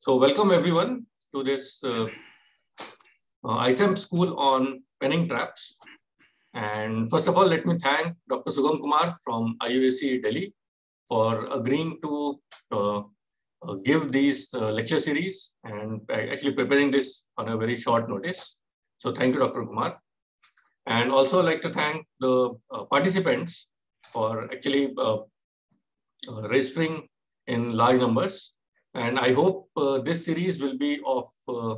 So welcome everyone to this uh, uh, ISAM school on penning traps. And first of all, let me thank Dr. Sugam Kumar from IUAC Delhi for agreeing to uh, uh give these uh, lecture series and actually preparing this on a very short notice. So thank you, Dr. Kumar. And also like to thank the uh, participants for actually registering in large numbers and I hope uh, this series will be of uh,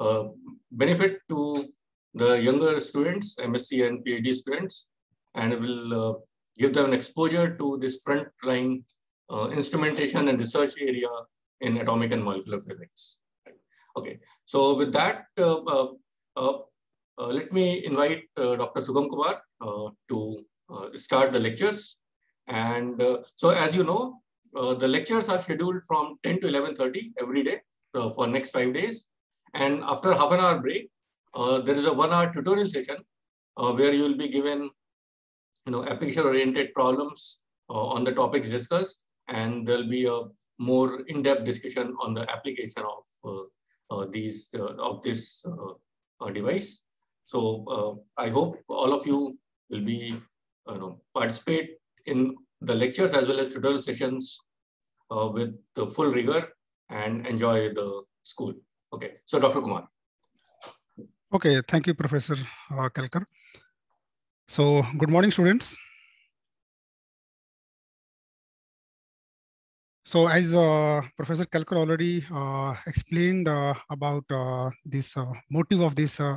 uh, benefit to the younger students, MSc and PhD students, and will give them an exposure to this frontline uh, instrumentation and research area in atomic and molecular physics. Okay, so with that, uh, uh, let me invite Dr. Sugam Kumar to start the lectures. And so as you know, uh, the lectures are scheduled from 10 to 11.30 every day uh, for next five days. And after half an hour break, uh, there is a one hour tutorial session uh, where you will be given you know, application oriented problems uh, on the topics discussed. And there'll be a more in-depth discussion on the application of these of this device. So I hope all of you will be you know, participate in the lectures as well as tutorial sessions uh, with the full rigor and enjoy the school. Okay, so Dr. Kumar. Okay, thank you, Professor uh, Kalkar. So good morning, students. So as uh, Professor Kalkar already uh, explained uh, about uh, this uh, motive of this uh,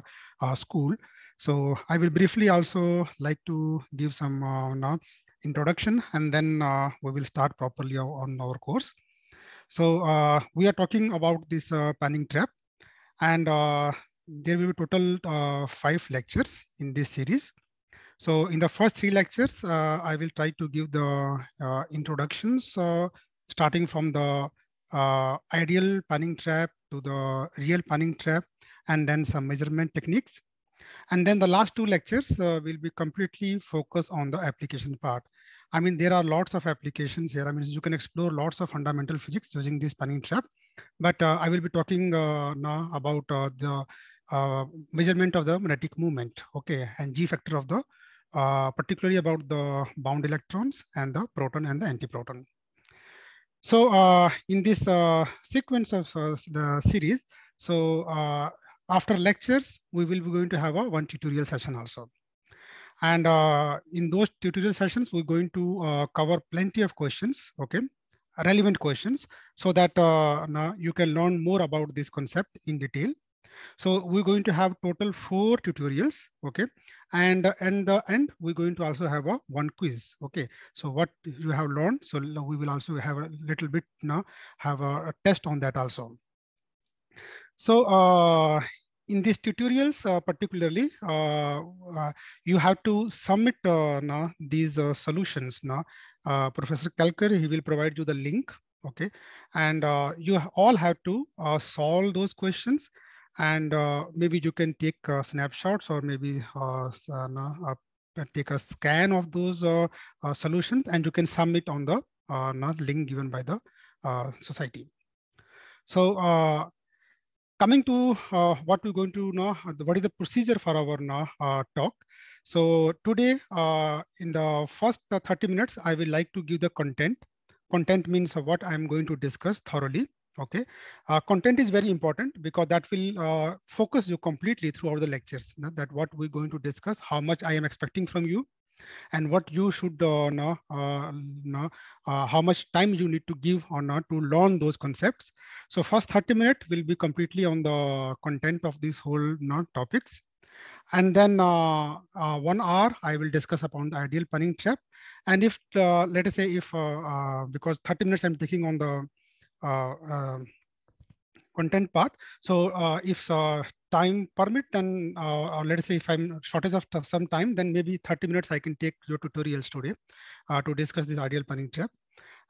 school, so I will briefly also like to give some now introduction and then uh, we will start properly on our course. So uh, we are talking about this uh, panning trap and uh, there will be total uh, five lectures in this series. So in the first three lectures, uh, I will try to give the introductions starting from the ideal panning trap to the real panning trap and then some measurement techniques. And then the last two lectures uh, will be completely focused on the application part. I mean, there are lots of applications here. I mean, you can explore lots of fundamental physics using this spanning trap. But uh, I will be talking uh, now about uh, the uh, measurement of the magnetic moment, okay, and G factor of the, uh, particularly about the bound electrons and the proton and the antiproton. So uh, in this sequence of the series, so after lectures, we will be going to have a one tutorial session also. And uh, in those tutorial sessions, we're going to uh, cover plenty of questions, okay? Relevant questions so that uh, you can learn more about this concept in detail. So we're going to have total four tutorials, okay? And uh, in the end, we're going to also have a one quiz, okay? So what you have learned, so we will also have a little bit now, have a, a test on that also. So uh, in these tutorials uh, particularly, uh, uh, you have to submit uh, these solutions. Now, Professor Kalkar, he will provide you the link. Okay, and you all have to solve those questions and maybe you can take snapshots or maybe take a scan of those solutions and you can submit on the link given by the society. So coming to uh, what we're going to know, uh, what is the procedure for our now, uh, uh, talk. So today, uh, in the first uh, 30 minutes, I will like to give the content. Content means what I'm going to discuss thoroughly. Okay, content is very important because that will focus you completely throughout the lectures. You know, that what we're going to discuss, how much I am expecting from you, and what you should uh, know, uh, know uh, how much time you need to give or not to learn those concepts. So first 30 minutes will be completely on the content of these whole know, topics. And then uh, uh, one hour, I will discuss upon the ideal planning trap. And if, uh, let us say if, uh, uh, because 30 minutes I'm taking on the uh, content part. So uh, if uh, time permit, then uh, uh let's say if I'm shortage of some time, then maybe 30 minutes I can take your tutorials today uh, to discuss this ideal planning trap.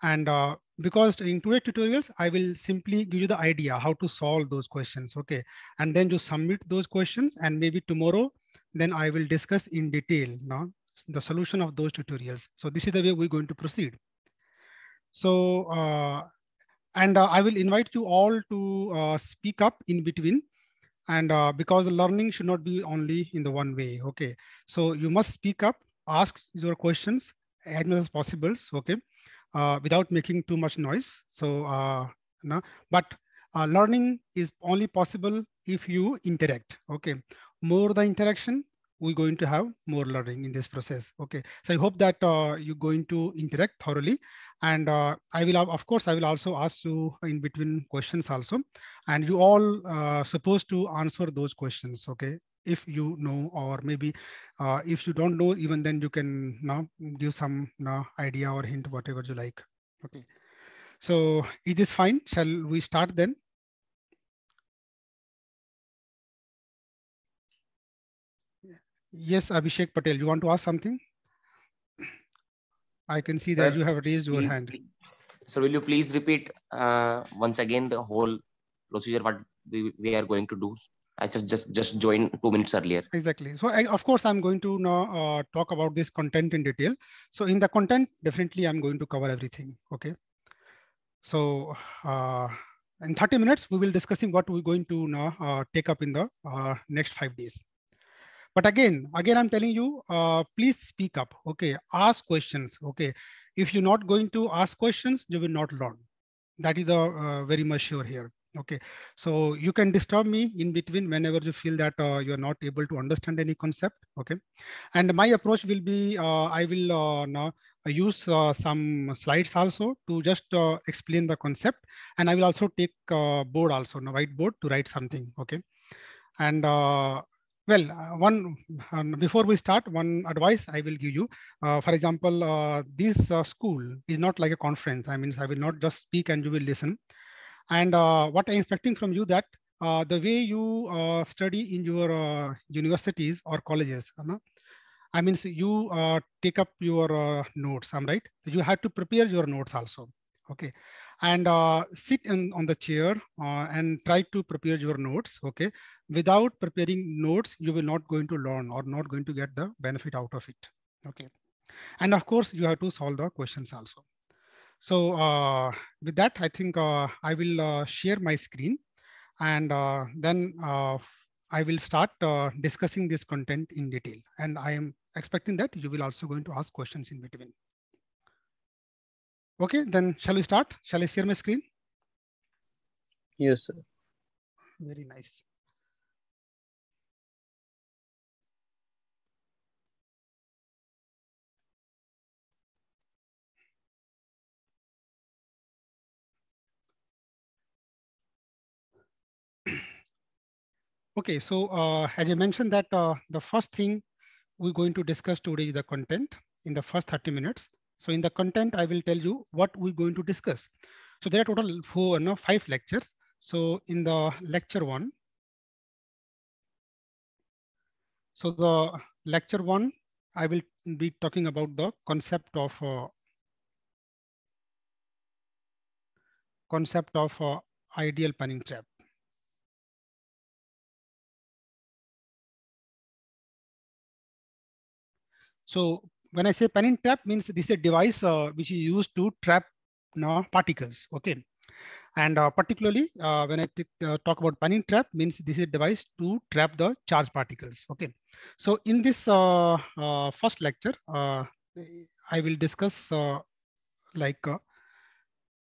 And uh, because in today's tutorials, I will simply give you the idea how to solve those questions, okay? And then you submit those questions and maybe tomorrow, then I will discuss in detail no, the solution of those tutorials. So this is the way we're going to proceed. So and uh, I will invite you all to uh, speak up in between and uh, because learning should not be only in the one way okay so you must speak up ask your questions as much as possible okay uh, without making too much noise so uh, no, but uh, learning is only possible if you interact okay more the interaction we're going to have more learning in this process. Okay, so I hope that uh, you're going to interact thoroughly. And uh, I will, of course, I will also ask you in between questions also. And you all uh, supposed to answer those questions, okay? If you know, or maybe uh, if you don't know, even then you can now give some idea or hint, whatever you like, okay? So it is fine. Shall we start then? Yes, Abhishek Patel, you want to ask something? I can see that sir, you have raised your hand. So will you please repeat uh, once again the whole procedure, what we, we are going to do? I just, just, just joined two minutes earlier. Exactly. So I, of course, I'm going to now uh, talk about this content in detail. So in the content, definitely I'm going to cover everything. Okay. So uh, in 30 minutes, we will discussing what we're going to now uh, take up in the uh, next five days. But again, again, I'm telling you, uh, please speak up. Okay, ask questions. Okay, if you're not going to ask questions, you will not learn. That is the uh, very much sure here. Okay, so you can disturb me in between whenever you feel that uh, you are not able to understand any concept. Okay, and my approach will be uh, I will uh, now use uh, some slides also to just uh, explain the concept, and I will also take board also, no whiteboard to write something. Okay, and uh, well, uh, one um, before we start, one advice I will give you. Uh, for example, uh, this uh, school is not like a conference. I mean, I will not just speak and you will listen. And uh, what I'm expecting from you that uh, the way you study in your universities or colleges, I mean, so you take up your notes, I'm right? You have to prepare your notes also, okay? And sit in, on the chair and try to prepare your notes, okay? without preparing notes, you will not going to learn or not going to get the benefit out of it. Okay. And of course, you have to solve the questions also. So uh, with that, I think uh, I will uh, share my screen and uh, then uh, I will start uh, discussing this content in detail. And I am expecting that you will also going to ask questions in between. Okay, then shall we start? Shall I share my screen? Yes, sir. Very nice. Okay, so uh, as I mentioned that uh, the first thing we're going to discuss today is the content in the first 30 minutes. So in the content, I will tell you what we're going to discuss. So there are total four, no, five lectures. So in the lecture one, so the lecture one, I will be talking about the concept of uh, concept of uh, ideal panning trap. So when I say Panin trap means this is a device uh, which is used to trap you know, particles. Okay. And uh, particularly uh, when I uh, talk about Panin trap means this is a device to trap the charge particles. Okay. So in this uh, uh, first lecture, I will discuss like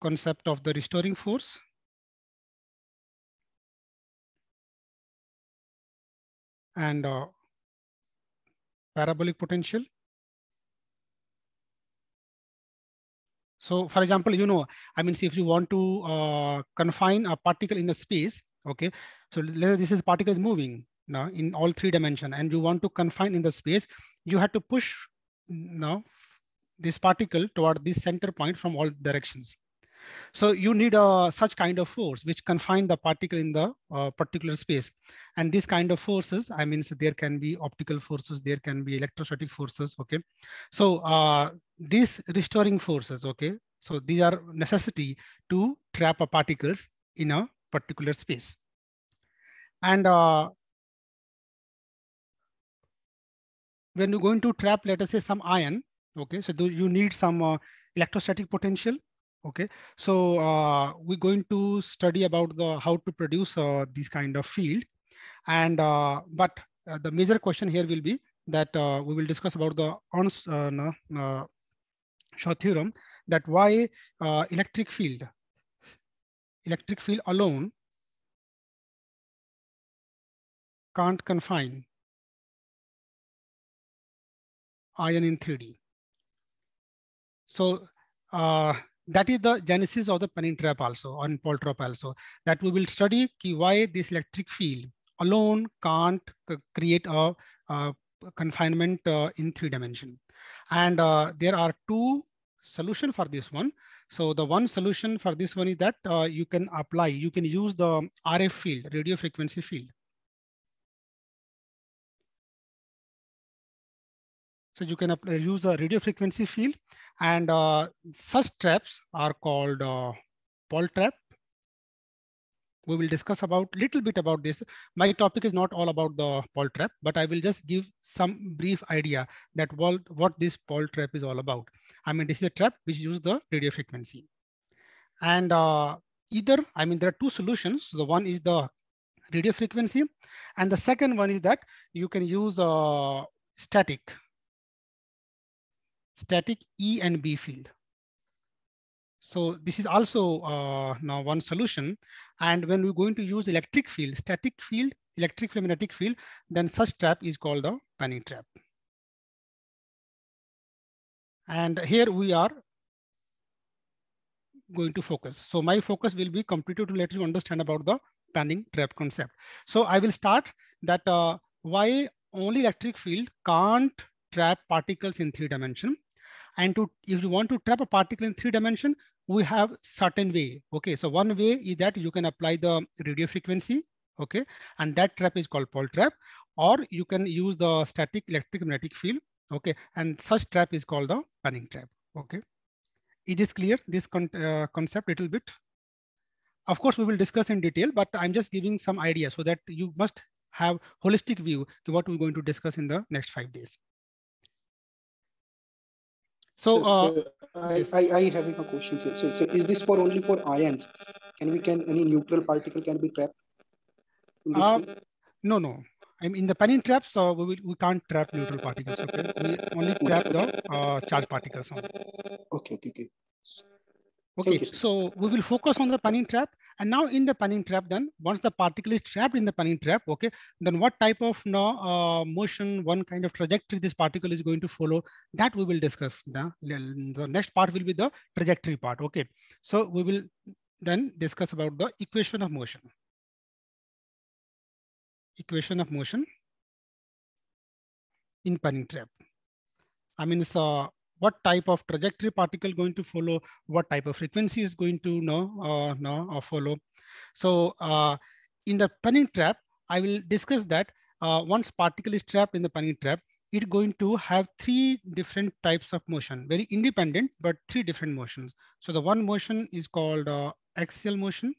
concept of the restoring force. and parabolic potential So for example, you know, I mean, see if you want to uh, confine a particle in the space, okay. So this is particle is moving now in all three dimension and you want to confine in the space, you have to push now this particle toward this center point from all directions. So you need a, uh, such kind of force which confine the particle in the uh, particular space. And this kind of forces, I mean, so there can be optical forces, there can be electrostatic forces, okay? So uh, these restoring forces, okay? So these are necessity to trap a particles in a particular space. And uh, when you're going to trap, let us say some ion, okay? So you need some uh, electrostatic potential, okay? So uh, we're going to study about the how to produce uh, this kind of field. And, uh, but uh, the major question here will be that uh, we will discuss about the uh, no, Shaw theorem that why uh, electric field, electric field alone can't confine ion in 3D. So uh, that is the genesis of the penning trap also, or Paul trap also, that we will study why this electric field alone can't create a, a confinement uh, in three dimension. And uh, there are two solution for this one. So the one solution for this one is that uh, you can apply, you can use the RF field, radio frequency field. So you can apply, use the radio frequency field and uh, such traps are called uh, trap we will discuss about little bit about this. My topic is not all about the Paul trap, but I will just give some brief idea that what, what this Paul trap is all about. I mean, this is a trap which uses the radio frequency. And uh, either, I mean, there are two solutions. So the one is the radio frequency. And the second one is that you can use uh, static, static E and B field. So this is also uh, now one solution. And when we're going to use electric field, static field, electric field, magnetic field, then such trap is called the panning trap. And here we are going to focus. So my focus will be completely to let you understand about the panning trap concept. So I will start that uh, why only electric field can't trap particles in three dimension. And to, if you want to trap a particle in three dimension, we have certain way. Okay, so one way is that you can apply the radio frequency. Okay, and that trap is called Paul trap, or you can use the static electric magnetic field. Okay, and such trap is called the panning trap. Okay, it is clear? This con uh, concept little bit. Of course, we will discuss in detail, but I'm just giving some idea so that you must have holistic view to what we're going to discuss in the next five days. So, uh, I, I, I a question. So, so, so, is this for only for ions? Can we can any neutral particle can be trapped? Uh, no, no. I'm in the panning trap, so uh, we, we can't trap neutral particles. Okay, we only trap the uh, charge particles. Only. Okay, okay, okay. Okay, so we will focus on the panning trap. And now in the panning trap, then once the particle is trapped in the panning trap, okay, then what type of no, uh, motion, one kind of trajectory this particle is going to follow, that we will discuss. The, the next part will be the trajectory part, okay. So we will then discuss about the equation of motion. Equation of motion in panning trap. I mean, so what type of trajectory particle going to follow, what type of frequency is going to know, uh, know or uh, follow. So uh, in the panning trap, I will discuss that uh, once particle is trapped in the panning trap, it's going to have three different types of motion, very independent, but three different motions. So the one motion is called uh, axial motion.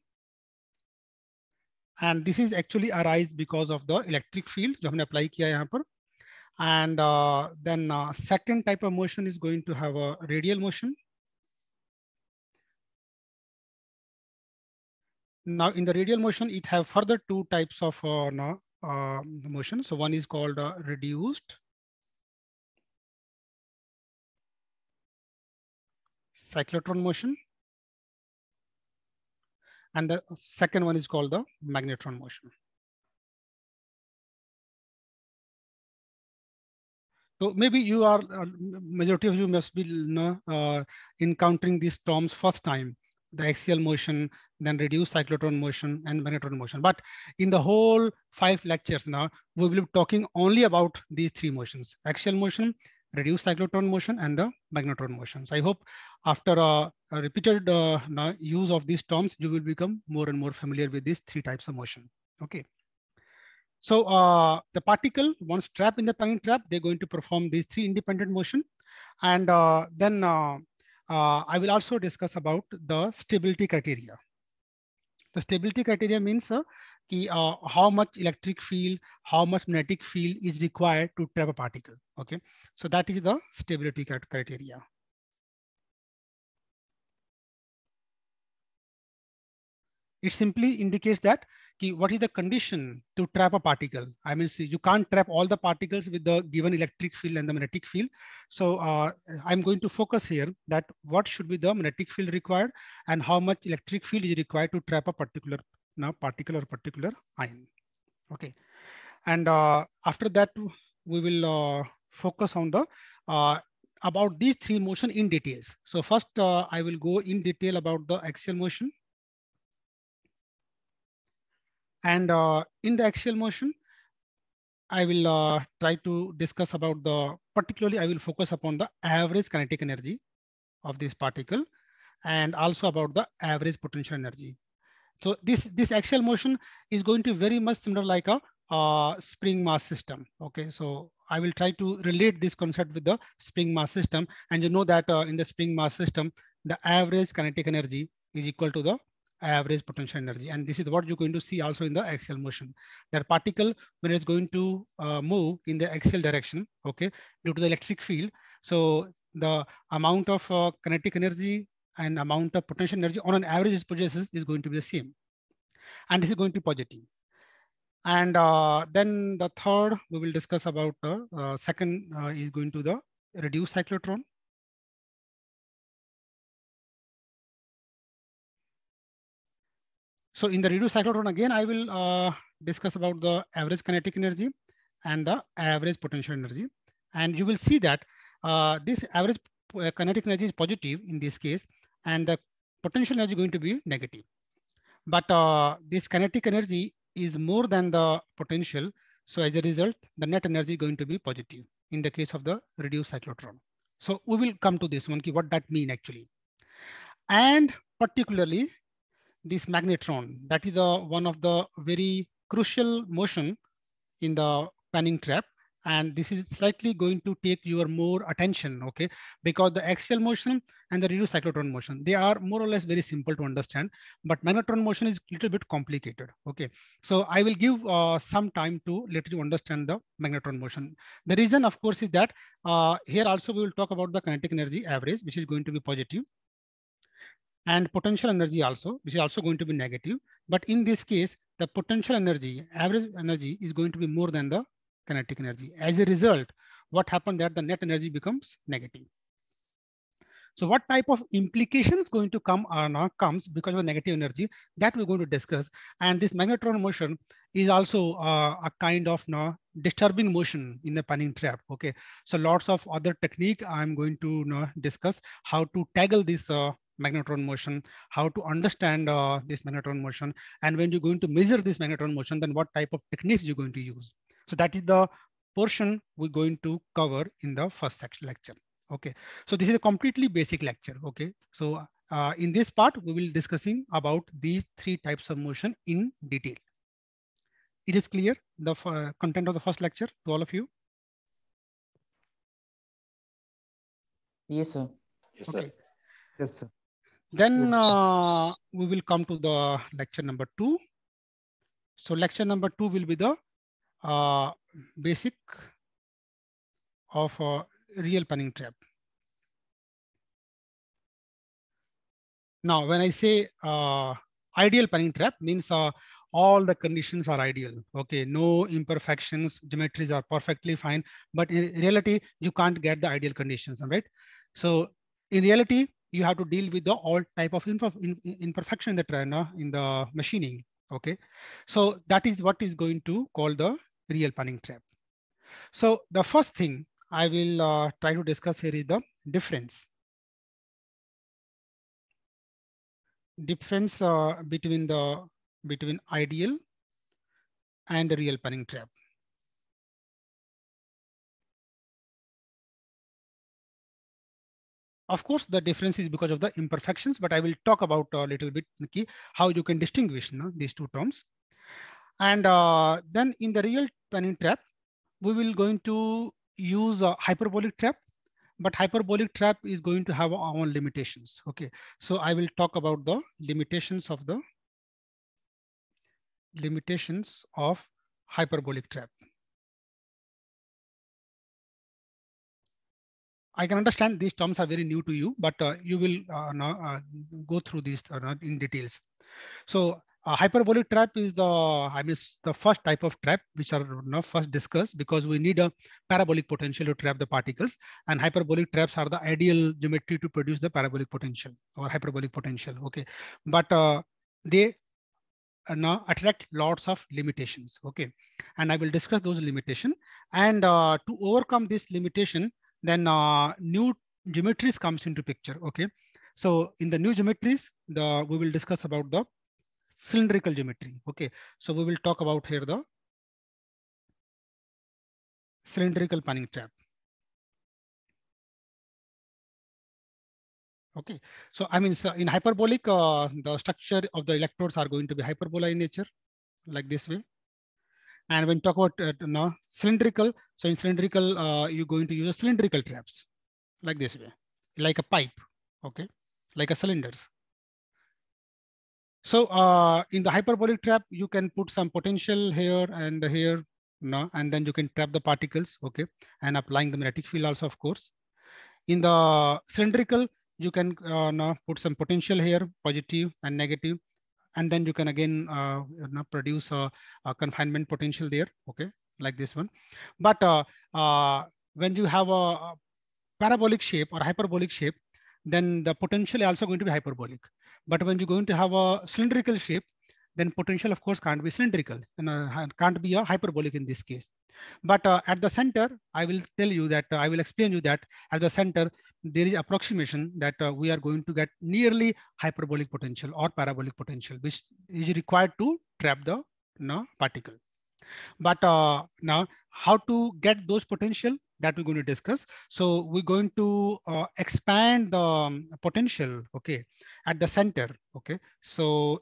And this is actually arise because of the electric field जो हमने apply किया and uh, then uh, second type of motion is going to have a radial motion. Now in the radial motion, it have further two types of uh, no, uh, motion. So one is called uh, reduced. cyclotron motion. And the second one is called the magnetron motion. So maybe you are, uh, majority of you must be you know, uh, encountering these terms first time the axial motion, then reduced cyclotron motion and magnetron motion. But in the whole five lectures now, we will be talking only about these three motions, axial motion, reduced cyclotron motion and the magnetron motion. So I hope after uh, a, repeated uh, use of these terms, you will become more and more familiar with these three types of motion. Okay. So uh, the particle, once trapped in the Planck trap, they're going to perform these three independent motion. And uh, then uh, uh I will also discuss about the stability criteria. The stability criteria means ki, uh, how much electric field, how much magnetic field is required to trap a particle. Okay, so that is the stability criteria. It simply indicates that what is the condition to trap a particle? I mean, see, you can't trap all the particles with the given electric field and the magnetic field. So uh, I'm going to focus here that what should be the magnetic field required and how much electric field is required to trap a particular now particular particular ion. Okay, and uh, after that we will uh, focus on the uh, about these three motion in details. So first uh, I will go in detail about the axial motion and uh, in the axial motion, I will uh, try to discuss about the, particularly I will focus upon the average kinetic energy of this particle and also about the average potential energy. So this, this axial motion is going to very much similar like a spring mass system. Okay, so I will try to relate this concept with the spring mass system. And you know that uh, in the spring mass system, the average kinetic energy is equal to the average potential energy. And this is what you're going to see also in the axial motion. That particle, when it's going to uh, move in the axial direction, okay, due to the electric field, so the amount of uh, kinetic energy and amount of potential energy on an average possesses is going to be the same. And this is going to be positive. And uh, then the third, we will discuss about the uh, uh, second uh, is going to the reduced cyclotron. So in the reduced cyclotron again, I will uh, discuss about the average kinetic energy and the average potential energy. And you will see that uh, this average uh, kinetic energy is positive in this case, and the potential energy is going to be negative. But uh, this kinetic energy is more than the potential. So as a result, the net energy is going to be positive in the case of the reduced cyclotron. So we will come to this one, what that mean actually. And particularly this magnetron. That is the, one of the very crucial motion in the panning trap. And this is slightly going to take your more attention, okay? Because the axial motion and the reduced cyclotron motion, they are more or less very simple to understand, but magnetron motion is a little bit complicated, okay? So I will give uh, some time to let you understand the magnetron motion. The reason, of course, is that uh, here also we will talk about the kinetic energy average, which is going to be positive and potential energy also, which is also going to be negative. But in this case, the potential energy, average energy is going to be more than the kinetic energy. As a result, what happened that the net energy becomes negative. So what type of implications going to come or not comes because of negative energy that we're going to discuss. And this magnetron motion is also uh, a kind of uh, disturbing motion in the panning trap. Okay, so lots of other technique I'm going to uh, discuss how to tackle this uh, magnetron motion, how to understand uh, this magnetron motion, and when you're going to measure this magnetron motion, then what type of techniques you're going to use. So that is the portion we're going to cover in the first section lecture. Okay, so this is a completely basic lecture. Okay, so uh, in this part, we will discussing about these three types of motion in detail. It is clear the uh, content of the first lecture to all of you? Yes, sir. Yes, okay. sir. Yes, sir. Then uh, we will come to the lecture number two. So lecture number two will be the uh, basic of a real panning trap. Now, when I say uh, ideal panning trap means uh, all the conditions are ideal. Okay, no imperfections, geometries are perfectly fine, but in reality, you can't get the ideal conditions, right? So in reality, you have to deal with the all type of imperfection in the trainer in the machining. Okay, so that is what is going to call the real panning trap. So the first thing I will uh, try to discuss here is the difference. Difference uh, between the between ideal and the real panning trap. Of course, the difference is because of the imperfections, but I will talk about a little bit okay, how you can distinguish no, these two terms. And uh, then in the real panning trap, we will going to use a hyperbolic trap, but hyperbolic trap is going to have our own limitations. Okay, so I will talk about the limitations of the limitations of hyperbolic trap. I can understand these terms are very new to you, but uh, you will uh, now, uh, go through these uh, in details. So a hyperbolic trap is the I mean the first type of trap which are you know, first discussed because we need a parabolic potential to trap the particles and hyperbolic traps are the ideal geometry to produce the parabolic potential or hyperbolic potential. Okay, but uh, they now attract lots of limitations. Okay, and I will discuss those limitation and uh, to overcome this limitation then uh, new geometries comes into picture, okay? So in the new geometries, the we will discuss about the cylindrical geometry, okay? So we will talk about here the cylindrical panning trap. Okay, so I mean, so in hyperbolic, uh, the structure of the electrodes are going to be hyperbola in nature, like this way. And when you talk about uh, no, cylindrical, so in cylindrical, uh, you're going to use cylindrical traps like this way, like a pipe, okay, like a cylinders. So uh, in the hyperbolic trap, you can put some potential here and here, no, and then you can trap the particles, okay, and applying the magnetic field also, of course. In the cylindrical, you can uh, put some potential here, positive and negative, and then you can again uh, you know, produce a, a, confinement potential there, okay, like this one. But uh, uh, when you have a parabolic shape or hyperbolic shape, then the potential is also going to be hyperbolic. But when you're going to have a cylindrical shape, then potential, of course, can't be cylindrical and uh, can't be hyperbolic in this case. But uh, at the center, I will tell you that, uh, I will explain you that at the center, there is approximation that uh, we are going to get nearly hyperbolic potential or parabolic potential, which is required to trap the you know, particle. But uh, now how to get those potential that we're going to discuss. So we're going to uh, expand the um, potential, okay, at the center, okay. So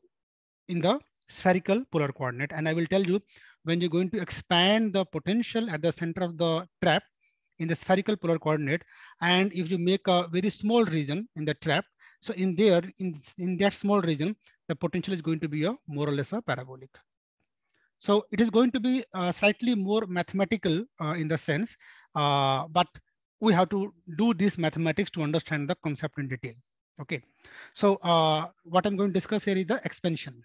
in the spherical polar coordinate. And I will tell you when you're going to expand the potential at the center of the trap in the spherical polar coordinate, and if you make a very small region in the trap, so in there, in, in that small region, the potential is going to be a more or less a parabolic. So it is going to be uh, slightly more mathematical uh, in the sense, uh, but we have to do this mathematics to understand the concept in detail. Okay, so uh, what I'm going to discuss here is the expansion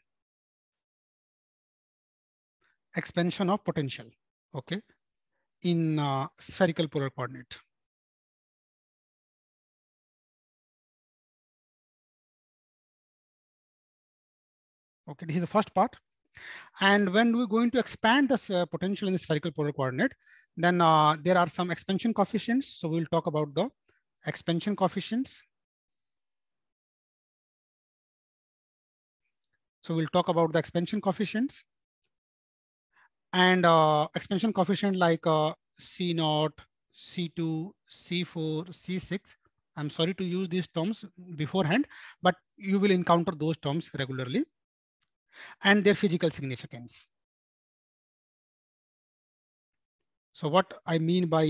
expansion of potential, okay, in uh, spherical polar coordinate. Okay, this is the first part. And when we're going to expand this uh, potential in the spherical polar coordinate, then uh, there are some expansion coefficients. So we'll talk about the expansion coefficients. So we'll talk about the expansion coefficients and uh, expansion coefficient like uh, C naught, C2, C4, C6. I'm sorry to use these terms beforehand, but you will encounter those terms regularly and their physical significance. So what I mean by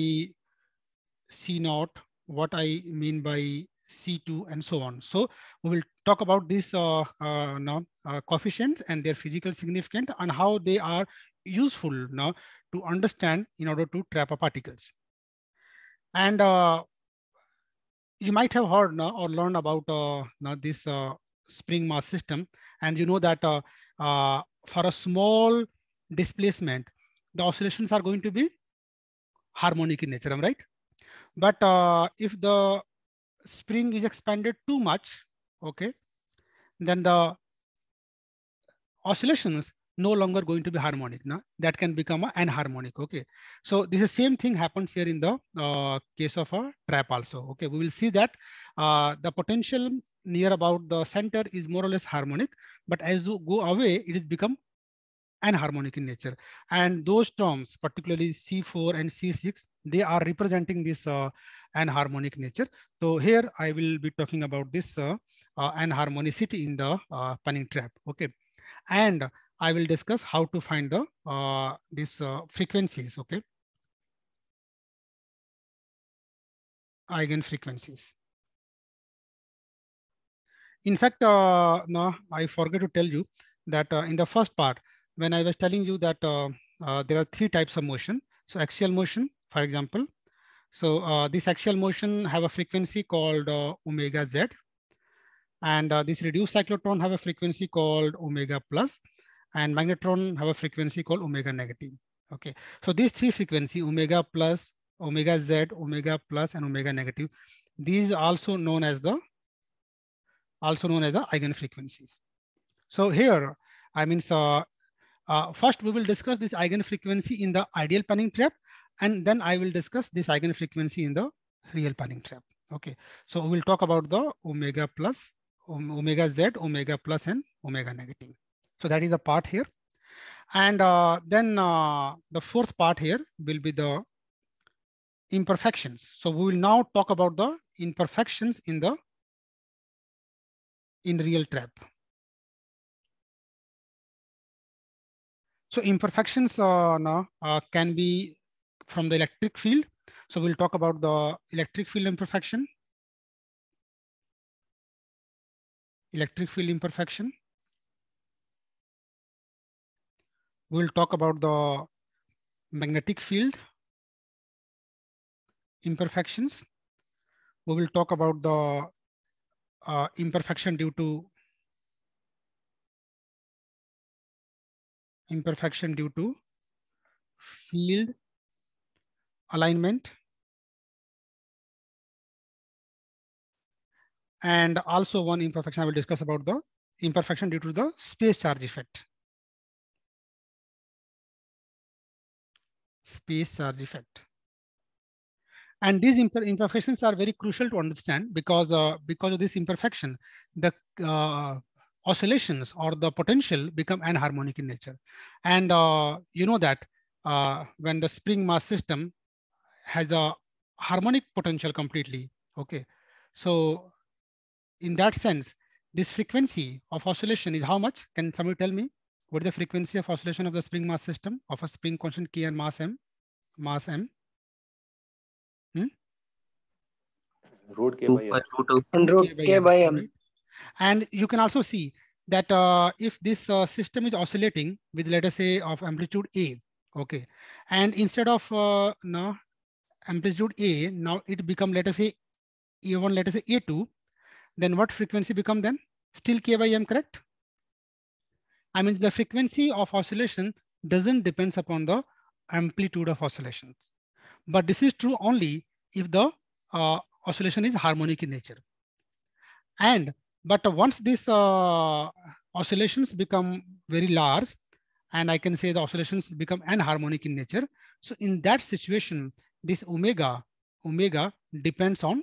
C naught, what I mean by C2 and so on. So we will talk about these uh, uh, no, uh, coefficients and their physical significance and how they are useful now to understand in order to trap particles. And uh, you might have heard now or learned about uh, now this uh, spring mass system. And you know that uh, uh, for a small displacement, the oscillations are going to be harmonic in nature, right? But uh, if the spring is expanded too much, okay, then the oscillations no longer going to be harmonic. Now that can become an harmonic. Okay. So this is same thing happens here in the uh, case of a trap also. Okay. We will see that uh, the potential near about the center is more or less harmonic, but as you go away, it is become anharmonic in nature. And those terms, particularly C4 and C6, they are representing this uh, anharmonic nature. So here I will be talking about this uh, uh, anharmonicity in the uh, panning trap. Okay. And I will discuss how to find the uh, these uh, frequencies, okay? Eigen frequencies. In fact, uh, no, I forget to tell you that uh, in the first part, when I was telling you that uh, uh, there are three types of motion. So axial motion, for example. So this axial motion have a frequency called omega z. And this reduced cyclotron have a frequency called omega plus and magnetron have a frequency called omega negative. Okay, so these three frequency, omega plus, omega z, omega plus, and omega negative, these are also known as the, also known as the eigen frequencies. So here, I mean, so uh, first we will discuss this eigen frequency in the ideal panning trap, and then I will discuss this eigen frequency in the real panning trap. Okay, so we will talk about the omega plus, omega z, omega plus, and omega negative. So that is the part here. And uh, then uh, the fourth part here will be the imperfections. So we will now talk about the imperfections in the in real trap. So imperfections uh, no, uh, can be from the electric field. So we'll talk about the electric field imperfection. Electric field imperfection. we'll talk about the magnetic field imperfections. We will talk about the uh, imperfection due to imperfection due to field alignment. And also one imperfection I will discuss about the imperfection due to the space charge effect. space charge effect. And these imper imperfections are very crucial to understand because, uh, because of this imperfection, the uh, oscillations or the potential become anharmonic in nature. And uh, you know that uh, when the spring mass system has a harmonic potential completely, okay? So in that sense, this frequency of oscillation is how much? Can somebody tell me? what is the frequency of oscillation of the spring mass system of a spring constant K and mass M? Mass M? Hmm? Root K by M. And root K by, K by M. M. And you can also see that uh, if this uh, system is oscillating with, let us say, of amplitude A, okay, and instead of uh, now amplitude A, now it become, let us say, A1, let us say A2, then what frequency become then? Still K by M, correct? I mean, the frequency of oscillation doesn't depend upon the amplitude of oscillations. But this is true only if the uh, oscillation is harmonic in nature. And, but once these uh, oscillations become very large, and I can say the oscillations become anharmonic in nature. So in that situation, this omega, omega depends on,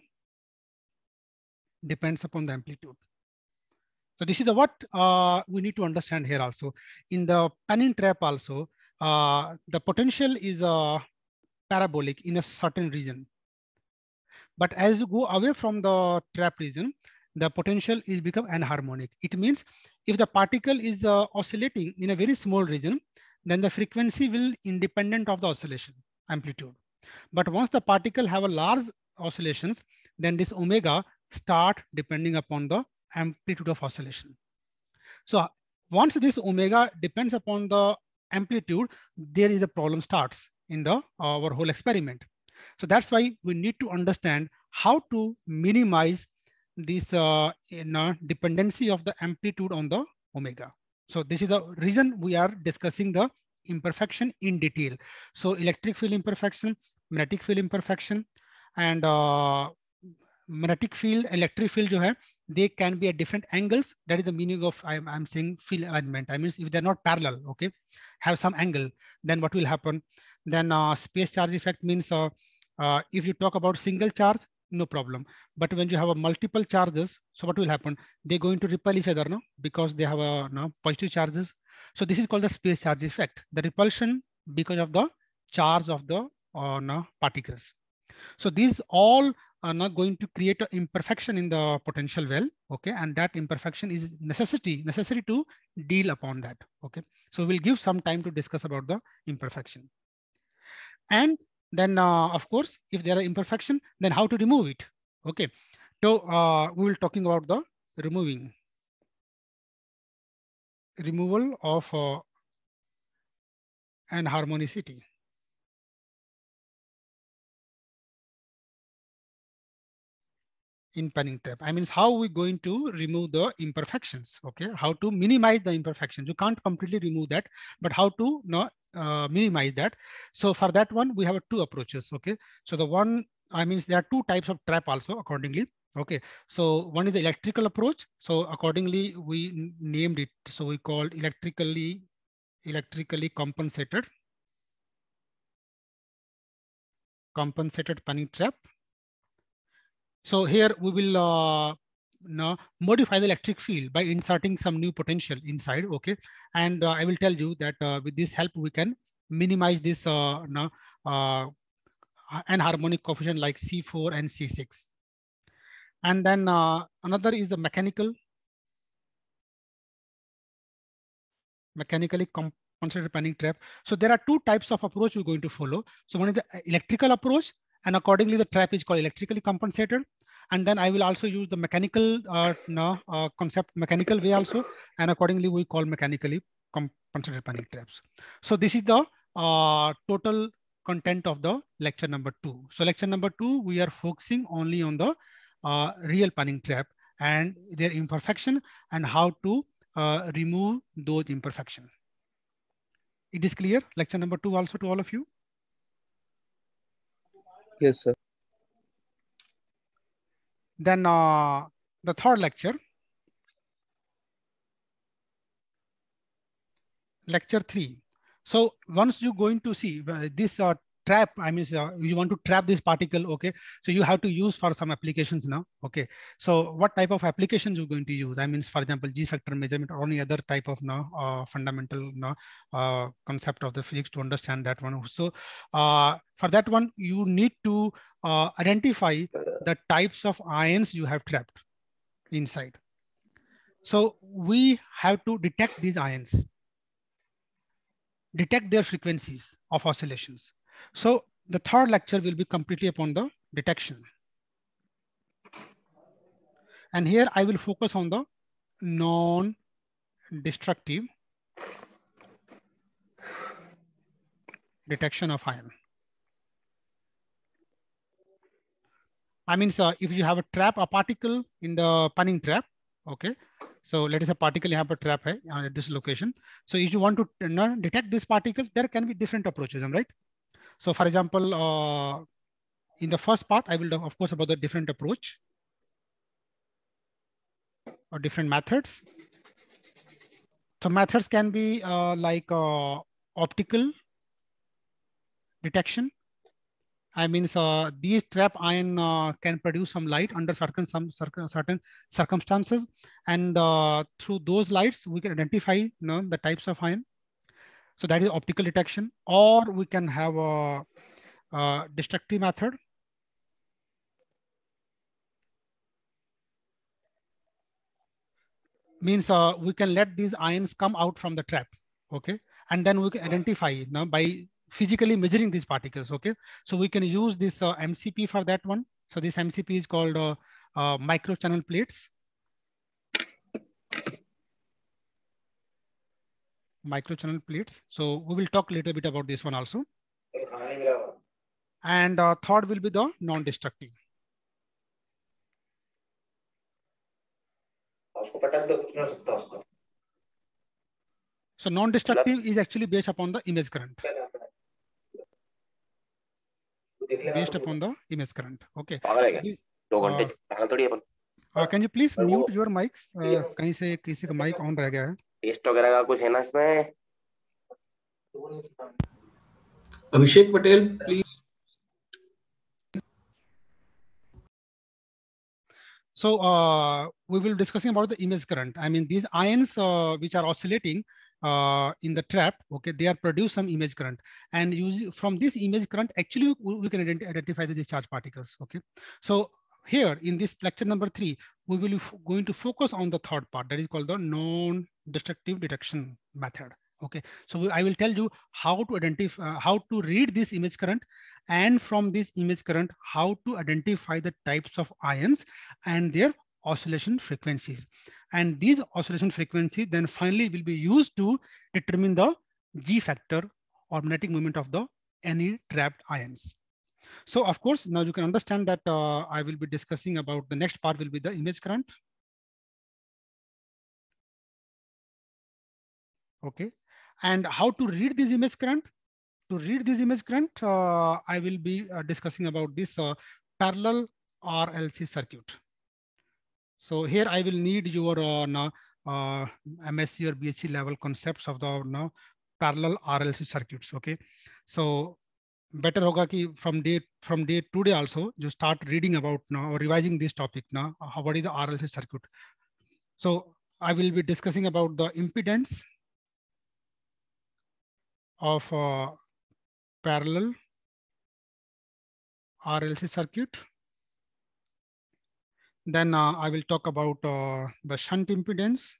depends upon the amplitude. So this is the what uh, we need to understand here also. In the panning trap also, uh, the potential is uh, parabolic in a certain region. But as you go away from the trap region, the potential is become anharmonic. It means if the particle is uh, oscillating in a very small region, then the frequency will independent of the oscillation amplitude. But once the particle have a large oscillations, then this omega start depending upon the amplitude of oscillation. So once this omega depends upon the amplitude, there is a problem starts in the uh, our whole experiment. So that's why we need to understand how to minimize this uh, uh, dependency of the amplitude on the omega. So this is the reason we are discussing the imperfection in detail. So electric field imperfection, magnetic field imperfection, and uh, magnetic field, electric field जो है they can be at different angles. That is the meaning of I'm, I'm saying field alignment. I mean, if they're not parallel, okay, have some angle, then what will happen? Then uh, space charge effect means uh, uh, if you talk about single charge, no problem. But when you have a multiple charges, so what will happen? They're going to repel each other, no? Because they have a no, positive charges. So this is called the space charge effect. The repulsion because of the charge of the uh, no, particles. So these all are not going to create an imperfection in the potential well, okay? And that imperfection is necessity, necessary to deal upon that, okay? So we'll give some time to discuss about the imperfection. And then, uh, of course, if there are imperfection, then how to remove it, okay? So uh, we will talking about the removing. Removal of uh, and harmonicity. in panning tap. I mean, how we going to remove the imperfections, okay? How to minimize the imperfections. You can't completely remove that, but how to not, uh, minimize that. So for that one, we have two approaches, okay? So the one, I mean, there are two types of trap also accordingly. Okay, so one is the electrical approach. So accordingly, we named it. So we called electrically, electrically compensated compensated panning trap so here we will uh, now modify the electric field by inserting some new potential inside, okay? And uh, I will tell you that uh, with this help, we can minimize this uh, now, uh, anharmonic coefficient like C4 and C6. And then uh, another is the mechanical, mechanically compensated panic trap. So there are two types of approach we're going to follow. So one is the electrical approach and accordingly, the trap is called electrically compensated. And then I will also use the mechanical uh, no, uh, concept, mechanical way also. And accordingly, we call mechanically compensated panning traps. So this is the uh, total content of the lecture number two. So lecture number two, we are focusing only on the uh, real panning trap and their imperfection and how to uh, remove those imperfection. It is clear, lecture number two also to all of you. Yes, sir. Then uh, the third lecture. Lecture three. So once you're going to see uh, this uh, trap, I mean, you want to trap this particle, okay? So you have to use for some applications now, okay? So what type of applications you're going to use? I mean, for example, G-factor measurement or any other type of now uh, fundamental now, uh, concept of the physics to understand that one. So uh, for that one, you need to uh, identify the types of ions you have trapped inside. So we have to detect these ions detect their frequencies of oscillations. So the third lecture will be completely upon the detection. And here I will focus on the non-destructive detection of iron. I mean, so if you have a trap, a particle in the panning trap, okay. So let us say particle have a trap eh, uh, at this location. So if you want to detect this particle, there can be different approaches, right? So for example, uh, in the first part, I will talk, of course, about the different approach or different methods. So methods can be uh, like uh, optical detection. I mean, so these trap ion uh, can produce some light under certain some certain circumstances, and uh, through those lights we can identify you know, the types of ion. So that is optical detection, or we can have a, a destructive method. Means uh, we can let these ions come out from the trap, okay? And then we can identify you now by physically measuring these particles, okay? So we can use this uh, MCP for that one. So this MCP is called uh, uh microchannel plates. microchannel plates. So we will talk a little bit about this one also. And uh, third will be the non-destructive. So non-destructive is actually based upon the image current. Based upon the image current. Okay. Uh, uh, can you please mute your mics? Uh, कहीं से किसी का mic on रह गया है. Test वगैरह का कुछ है ना इसमें Abhishek Patel please So uh, we will be discussing about the image current. I mean, these ions uh, which are oscillating uh, in the trap, okay, they are produce some image current. And using from this image current, actually we, we can identify the discharge particles, okay? So here in this lecture number three, we will be going to focus on the third part that is called the non-destructive detection method. Okay, so we, I will tell you how to identify, uh, how to read this image current and from this image current, how to identify the types of ions and their oscillation frequencies. And these oscillation frequency then finally will be used to determine the G factor or magnetic moment of the any trapped ions. So of course, now you can understand that uh, I will be discussing about the next part will be the image current. Okay, and how to read this image current. To read this image current, uh, I will be uh, discussing about this uh, parallel RLC circuit. So here I will need your uh, now, uh, MSc or BSc level concepts of the now parallel RLC circuits. Okay, so better hoga ki from day from day to day also you start reading about now or revising this topic now how uh, what is the RLC circuit so I will be discussing about the impedance of uh, parallel RLC circuit then uh, I will talk about uh, the shunt impedance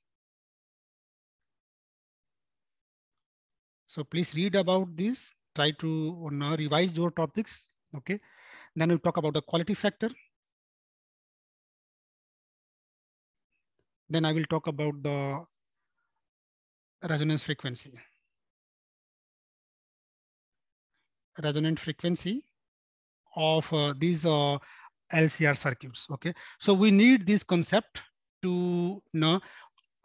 so please read about this try to uh, revise your topics. Okay. Then we talk about the quality factor. Then I will talk about the resonance frequency. Resonant frequency of uh, these uh, LCR circuits. Okay, so we need this concept to you know,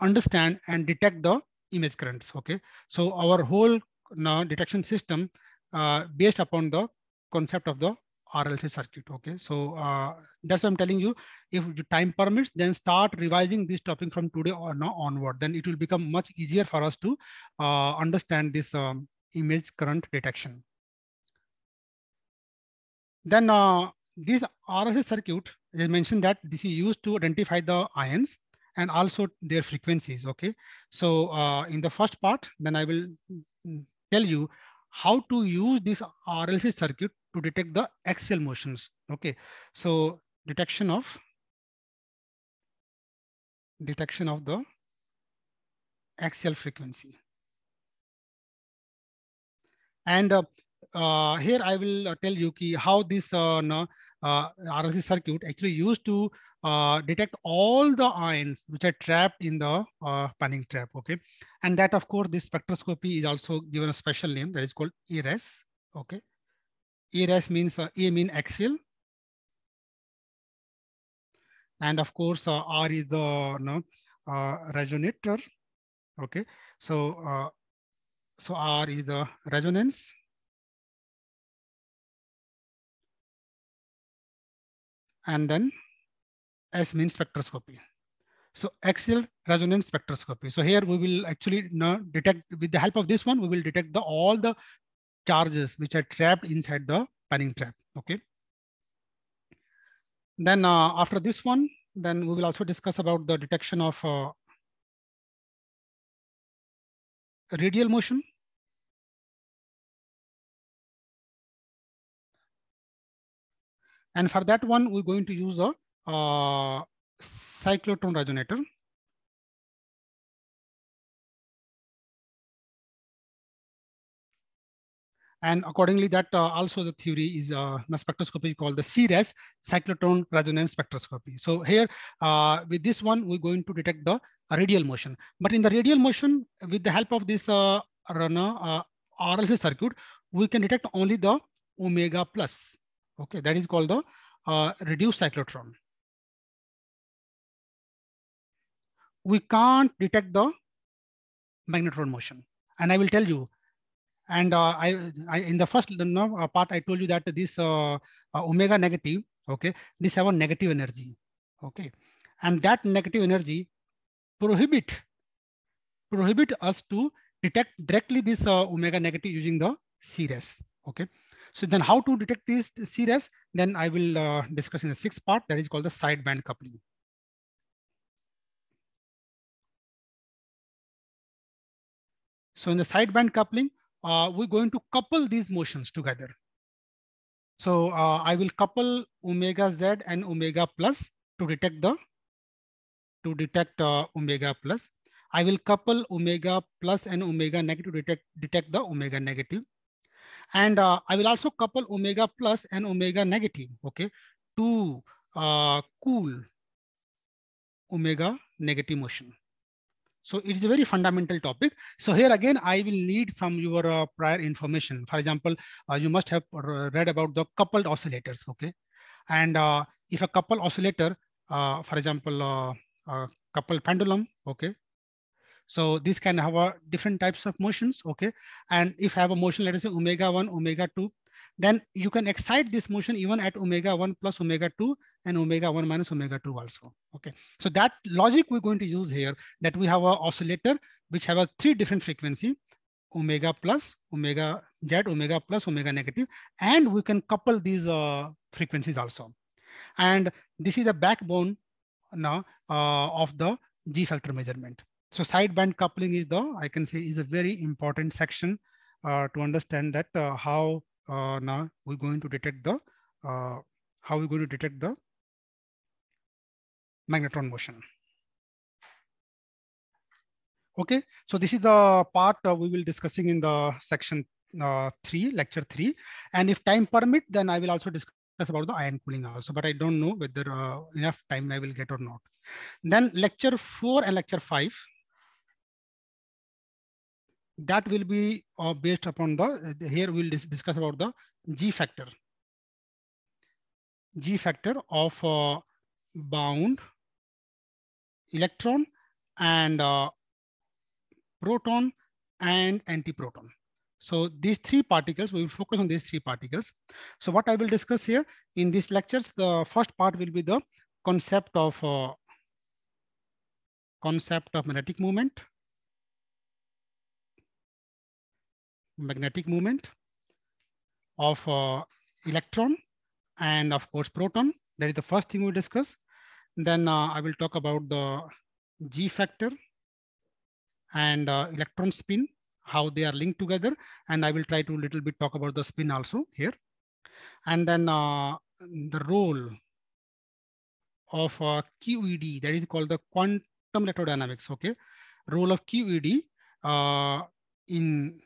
understand and detect the image currents. Okay, so our whole you know, detection system uh, based upon the concept of the RLC circuit. Okay, so uh, that's what I'm telling you. If the time permits, then start revising this topic from today or now onward. Then it will become much easier for us to uh, understand this um, image current detection. Then uh, this RLC circuit, I mentioned that this is used to identify the ions and also their frequencies. Okay, so uh, in the first part, then I will mm, tell you how to use this RLC circuit to detect the axial motions. Okay, so detection of detection of the axial frequency. And uh, uh, here I will uh, tell you how this uh, uh, RLC circuit actually used to uh, detect all the ions which are trapped in the uh, panning trap, okay? And that, of course, this spectroscopy is also given a special name that is called ERS. okay? ERS means uh, A mean axial. And of course, uh, R is the you know, uh, resonator, okay? So, uh, so R is the resonance and then S means spectroscopy. So axial resonance spectroscopy. So here we will actually detect with the help of this one, we will detect the all the charges which are trapped inside the panning trap. Okay. Then uh, after this one, then we will also discuss about the detection of uh, radial motion And for that one, we're going to use a cyclotron resonator. And accordingly, that uh, also the theory is uh, spectroscopy called the CRES, cyclotron resonance spectroscopy. So here, uh, with this one, we're going to detect the radial motion. But in the radial motion, with the help of this uh, runner uh, RLC circuit, we can detect only the omega plus. Okay, that is called the uh, reduced cyclotron. We can't detect the magnetron motion. And I will tell you, and uh, I, I, in the first uh, part, I told you that this uh, uh, omega negative, okay, this have a negative energy, okay. And that negative energy prohibit, prohibit us to detect directly this uh, omega negative using the CRS, okay. So then how to detect these CREFs, then I will uh, discuss in the sixth part that is called the sideband coupling. So in the sideband coupling, uh, we're going to couple these motions together. So uh, I will couple omega z and omega plus to detect the to detect uh, omega plus. I will couple omega plus and omega negative to detect detect the omega negative. And uh, I will also couple omega plus and omega negative, okay, to uh, cool omega negative motion. So it is a very fundamental topic. So here again, I will need some your uh, prior information. For example, uh, you must have read about the coupled oscillators, okay? And uh, if a coupled oscillator, uh, for example, a uh, uh, coupled pendulum, okay? So this can have a different types of motions, okay? And if have a motion, let us say omega 1, omega 2, then you can excite this motion even at omega 1 plus omega 2 and omega 1 minus omega 2 also. Okay, so that logic we're going to use here that we have a oscillator which have a three different frequency omega plus, omega z, omega plus, omega negative, and we can couple these uh, frequencies also. And this is the backbone now uh, of the G factor measurement. So sideband coupling is the, I can say is a very important section uh, to understand that uh, how uh, now we're going to detect the, uh, how we're going to detect the magnetron motion. Okay, so this is the part uh, we will discussing in the section uh, three, lecture three. And if time permit, then I will also discuss about the ion cooling also, but I don't know whether enough time I will get or not. Then lecture four and lecture five, that will be uh, based upon the, here we'll dis discuss about the G factor. G factor of uh, bound electron and uh, proton and antiproton. So these three particles, we will focus on these three particles. So what I will discuss here in these lectures, the first part will be the concept of uh, concept of magnetic moment magnetic moment of uh, electron and of course proton. That is the first thing we discuss. Then uh, I will talk about the G factor and uh, electron spin, how they are linked together. And I will try to little bit talk about the spin also here. And then uh, the role of uh, QED, that is called the quantum electrodynamics, okay? Role of QED uh, in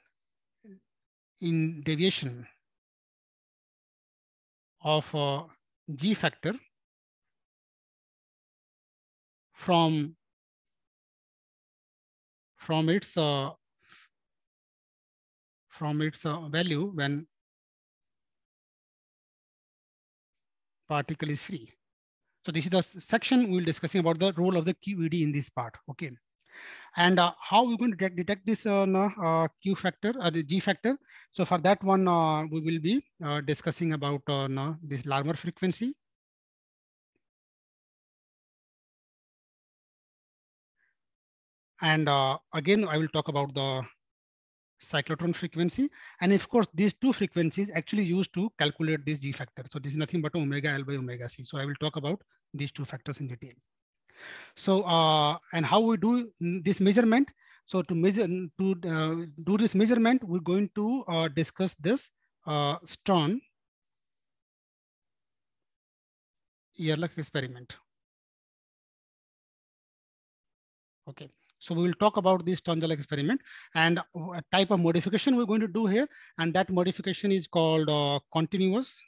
in deviation of g factor from from its uh, from its uh, value when particle is free. So this is the section we will discussing about the role of the QED in this part. Okay, and uh, how we're going to detect, detect this uh, uh, Q factor or uh, the G factor so for that one, uh, we will be uh, discussing about uh, this Larmor frequency. And uh, again, I will talk about the cyclotron frequency. And of course, these two frequencies actually used to calculate this G factor. So this is nothing but omega L by omega C. So I will talk about these two factors in detail. So, uh, and how we do this measurement? So to measure to uh, do this measurement, we're going to uh, discuss this uh, Stern Ehrlich experiment. Okay. So we will talk about this Stangel experiment and type of modification we're going to do here. And that modification is called uh, continuous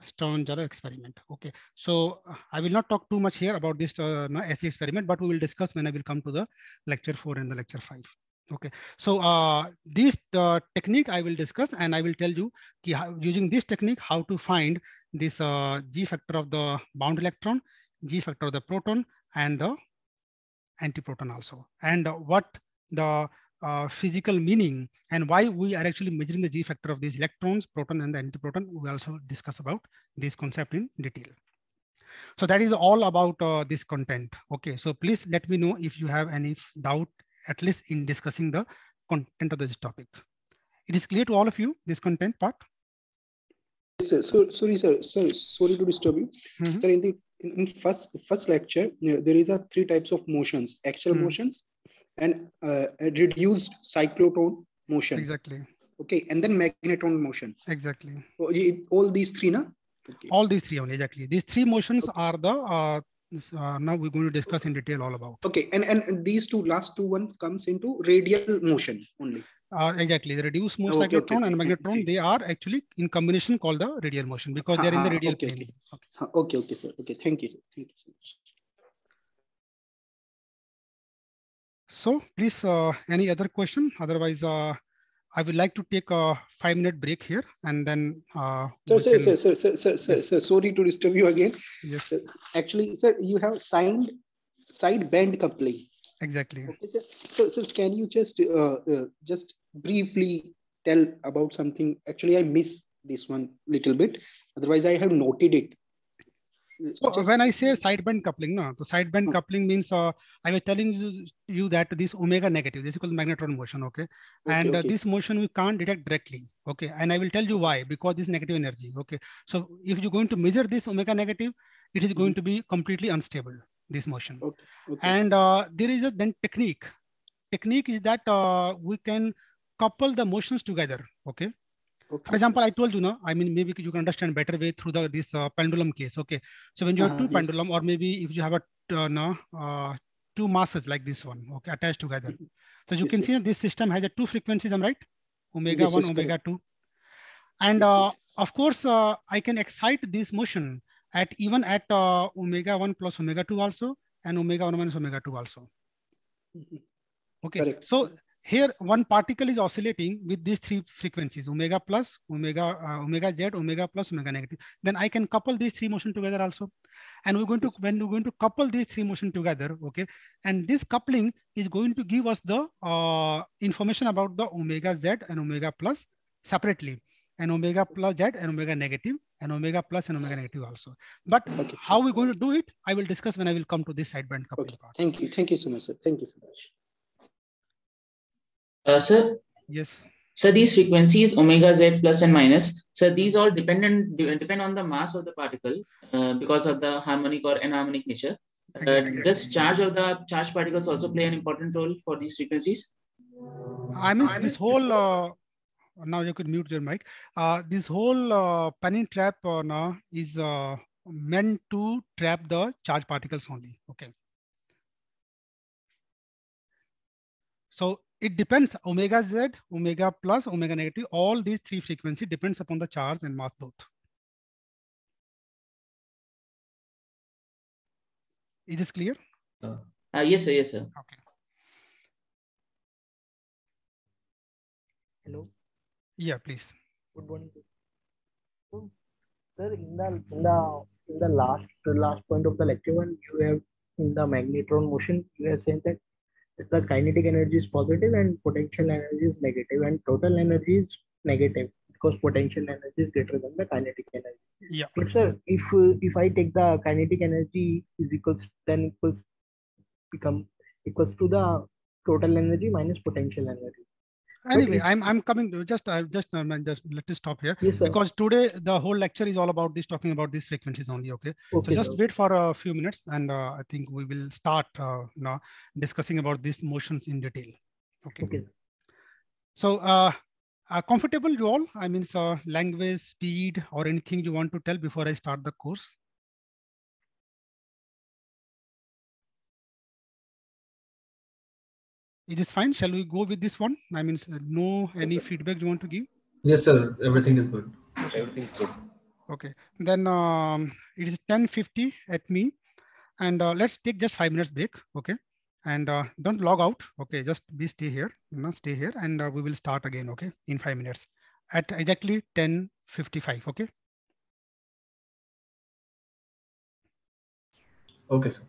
Stone Jaro experiment. Okay, so I will not talk too much here about this uh, SE experiment, but we will discuss when I will come to the lecture four and the lecture five. Okay, so uh, this uh, technique I will discuss and I will tell you how, using this technique how to find this uh, G factor of the bound electron, G factor of the proton and the antiproton also, and what the uh, physical meaning and why we are actually measuring the G factor of these electrons, proton and the antiproton. We also discuss about this concept in detail. So that is all about uh, this content. Okay, so please let me know if you have any doubt, at least in discussing the content of this topic. It is clear to all of you, this content part? Yes, sir. So, sorry, sir. sir. Sorry to disturb you. Mm -hmm. Sir, in the in first first lecture, uh, there is a three types of motions: axial mm -hmm. motions, and uh, reduced cyclotron motion. Exactly. Okay, and then magnetron motion. Exactly. So it, all these three, na? Okay. All these three, only exactly. These three motions okay. are the uh, uh, now we're going to discuss in detail all about. Okay, and and these two last two one comes into radial motion only. Uh, exactly, the reduced motion oh, okay, cyclotron okay. and magnetron okay. they are actually in combination called the radial motion because they are in the uh-huh, radial plane. Okay, uh, okay, okay, sir. Okay, thank you, sir. Thank you so much. So please, uh, any other question? Otherwise, uh, I would like to take a five minute break here and then. Uh, sir, sir, can... sir, sir, sir, sir, yes. sir, sorry to disturb you again. Yes. Sir, actually, sir, you have signed side band complaint. Exactly. Okay, sir. So, can you just uh, uh, just briefly tell about something? Actually, I miss this one little bit. Otherwise, I have noted it. So just... when I say mm. sideband coupling, no, the sideband mm. coupling means uh, I was telling you, you that this omega negative, this is called magnetron motion, okay? okay and uh, okay. Uh, this motion we can't detect directly, okay? And I will tell you why, because this negative energy, okay? So if you're going to measure this omega negative, it is going mm to be completely unstable, this motion. Okay. okay. And uh, there is a then technique. Technique is that uh, we can couple the motions together, okay? Okay. For example, I told you now, I mean, maybe you can understand better way through the this uh, pendulum case. Okay. So when you ah, have two yes. pendulum or maybe if you have a uh, no, uh, two masses like this one, okay, attached together. Mm -hmm. So you yes, can yes. see that this system has a two frequencies, I'm right? Omega one, omega two. And uh, of course, uh, I can excite this motion at even at uh, omega one plus omega two also and omega one minus omega two also. Mm -hmm. Okay. Correct. So here one particle is oscillating with these three frequencies, omega plus, omega, uh, omega z, omega plus, omega negative. Then I can couple these three motion together also. And we're going to, when we're going to couple these three motion together, okay. And this coupling is going to give us the uh, information about the omega z and omega plus separately and omega plus z and omega negative and omega plus and omega negative also. But okay. how we're going to do it, I will discuss when I will come to this sideband coupling okay. part. Thank you. Thank you so much, sir. Thank you so much. Uh, sir? Yes. So these frequencies omega z plus and minus. So these all dependent depend on the mass of the particle uh, because of the harmonic or anharmonic nature. Uh, does charge of the charge particles also play an important role for these frequencies? I mean, this whole uh, now you could mute your mic. Uh, this whole uh, panning trap uh, now is uh, meant to trap the charge particles only. Okay. So it depends omega z, omega plus, omega negative, all these three frequency depends upon the charge and mass both. Is this clear? Uh, yes, sir. Yes, sir. Okay. Hello. Yeah, please. Good morning. So, sir, in the in the in the last last point of the lecture, when you have in the magnetron motion, you have said that the kinetic energy is positive and potential energy is negative and total energy is negative because potential energy is greater than the kinetic energy yeah but sir if if i take the kinetic energy is equals then equals become equals to the total energy minus potential energy anyway okay. i'm i'm coming to just i just um, just let us stop here yes, because today the whole lecture is all about this talking about these frequencies only okay, okay so just sir. wait for a few minutes and uh, i think we will start uh, now discussing about these motions in detail okay, okay. so uh, uh comfortable you all i mean so language speed or anything you want to tell before i start the course It is this fine? Shall we go with this one? I mean, no any feedback you want to give? Yes, sir. Everything is good. is good. Okay. Then um, it is 10.50 at me. And uh, let's take just five minutes break. Okay. And uh, don't log out. Okay. Just be stay here. You know, stay here. And uh, we will start again. Okay. In five minutes at exactly 10.55. Okay. Okay, sir.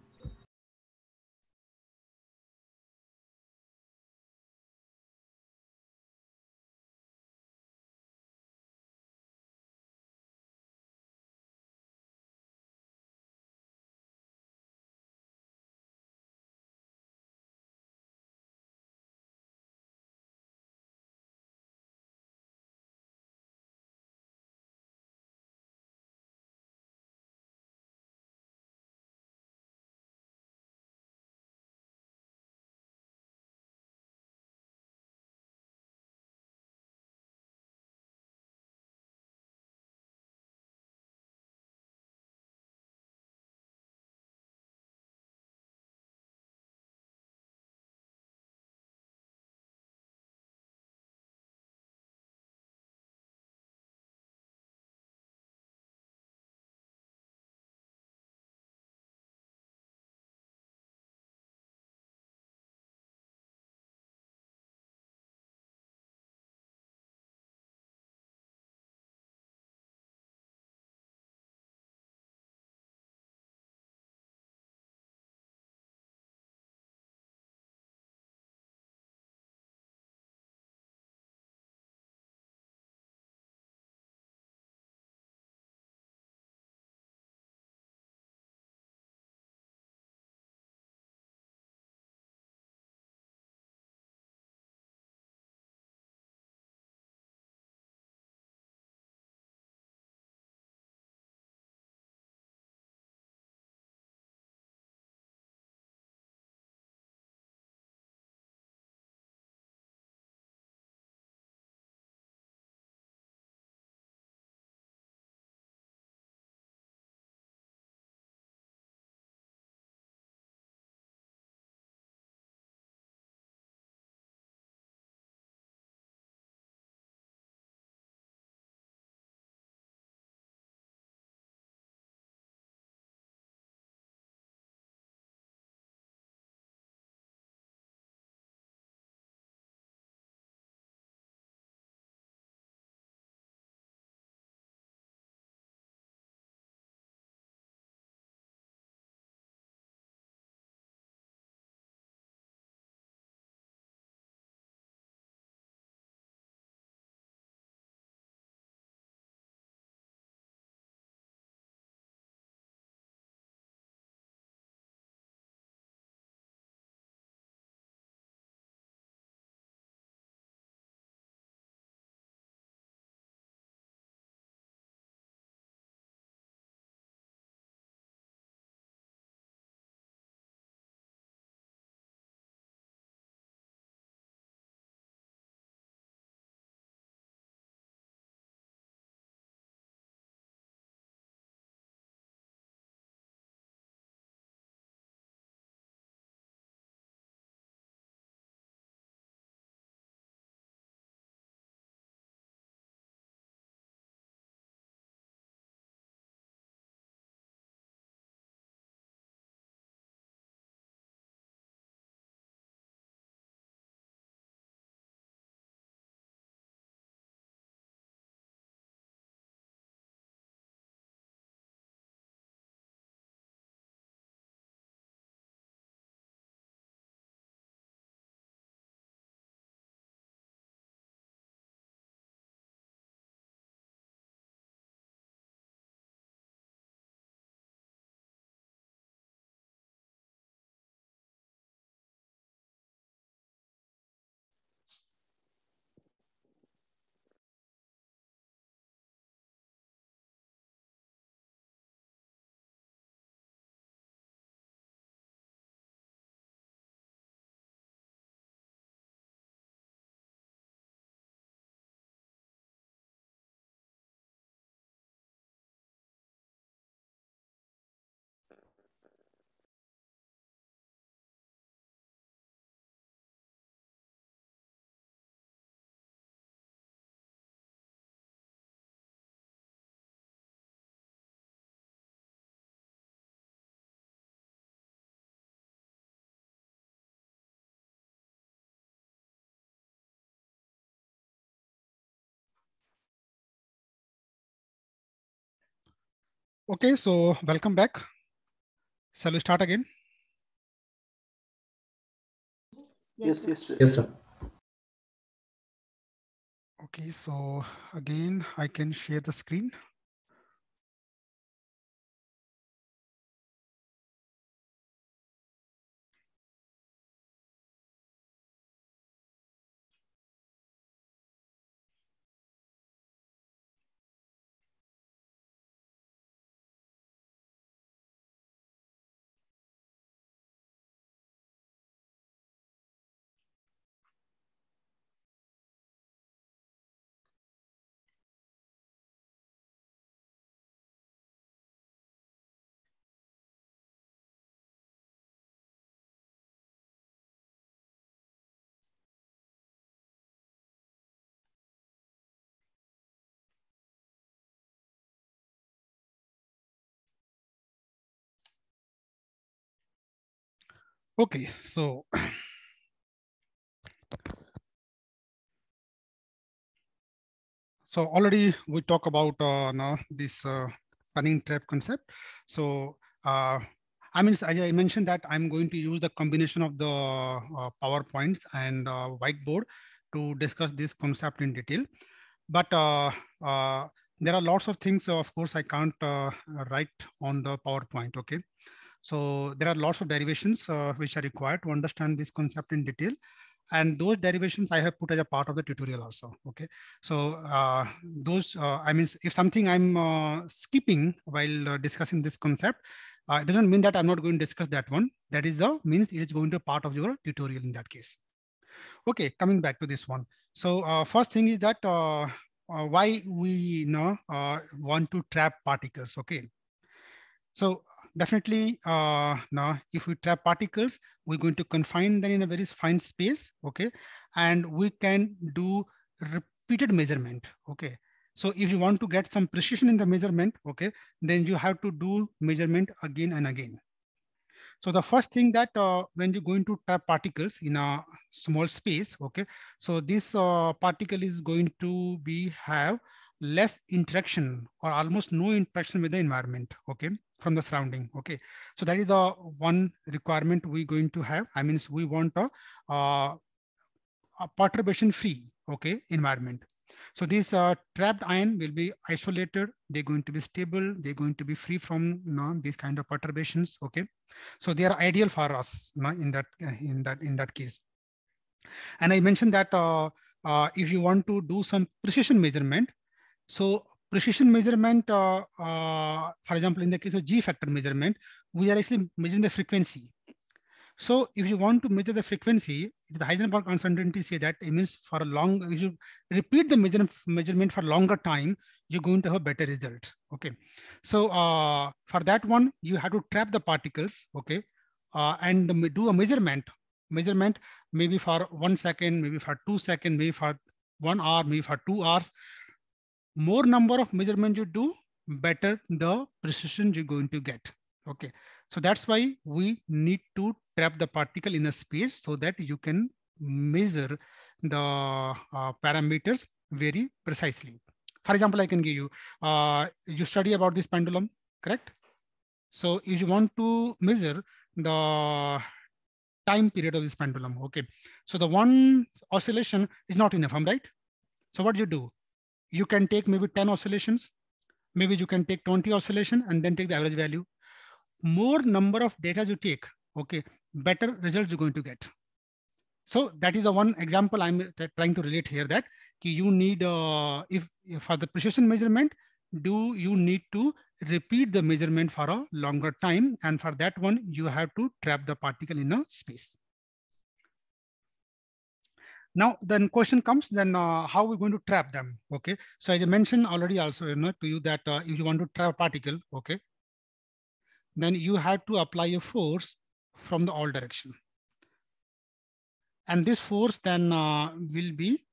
Okay, so welcome back. Shall we start again? Yes, yes, sir. yes, sir. Okay, so again, I can share the screen. Okay, so so already we talk about uh, now this uh, panning trap concept. So uh, I mean, I mentioned that I'm going to use the combination of the uh, PowerPoints and uh, whiteboard to discuss this concept in detail. But uh, uh there are lots of things, of course, I can't uh, write on the PowerPoint, okay? So there are lots of derivations uh, which are required to understand this concept in detail. And those derivations I have put as a part of the tutorial also, okay? So uh, those, uh, I mean, if something I'm uh, skipping while uh, discussing this concept, uh, it doesn't mean that I'm not going to discuss that one. That is the means it is going to part of your tutorial in that case. Okay, coming back to this one. So first thing is that why we you know, want to trap particles, okay? So definitely uh, now if we trap particles, we're going to confine them in a very fine space, okay? And we can do repeated measurement, okay? So if you want to get some precision in the measurement, okay, then you have to do measurement again and again. So the first thing that uh, when you're going to trap particles in a small space, okay, so this uh, particle is going to be have less interaction or almost no interaction with the environment, okay, from the surrounding, okay. So that is the one requirement we're going to have. I mean, we want a, a perturbation-free, okay, environment. So these uh, trapped ion will be isolated. They're going to be stable. They're going to be free from you know, these kind of perturbations. Okay, so they are ideal for us you know, in that uh, in that in that case. And I mentioned that uh, uh, if you want to do some precision measurement, so precision measurement, uh, uh, for example, in the case of G factor measurement, we are actually measuring the frequency. So if you want to measure the frequency, the Heisenberg uncertainty say that it means for a long, if you repeat the measure, measurement for longer time, you're going to have a better result. Okay. So uh, for that one, you have to trap the particles. Okay. Uh, and the, do a measurement, measurement maybe for one second, maybe for two seconds, maybe for one hour, maybe for two hours more number of measurement you do, better the precision you're going to get. Okay, so that's why we need to trap the particle in a space so that you can measure the uh, parameters very precisely. For example, I can give you, uh, you study about this pendulum, correct? So if you want to measure the time period of this pendulum, okay. So the one oscillation is not enough, I'm right? So what do you do? you can take maybe 10 oscillations. Maybe you can take 20 oscillation and then take the average value. More number of data you take, okay, better results you're going to get. So that is the one example I'm trying to relate here that you need, uh, if, if for the precision measurement, do you need to repeat the measurement for a longer time? And for that one, you have to trap the particle in a space. Now, then question comes, then uh, how we're going to trap them, okay? So as I mentioned already also you know, to you that uh, if you want to trap a particle, okay, then you have to apply a force from the all direction. And this force then uh, will be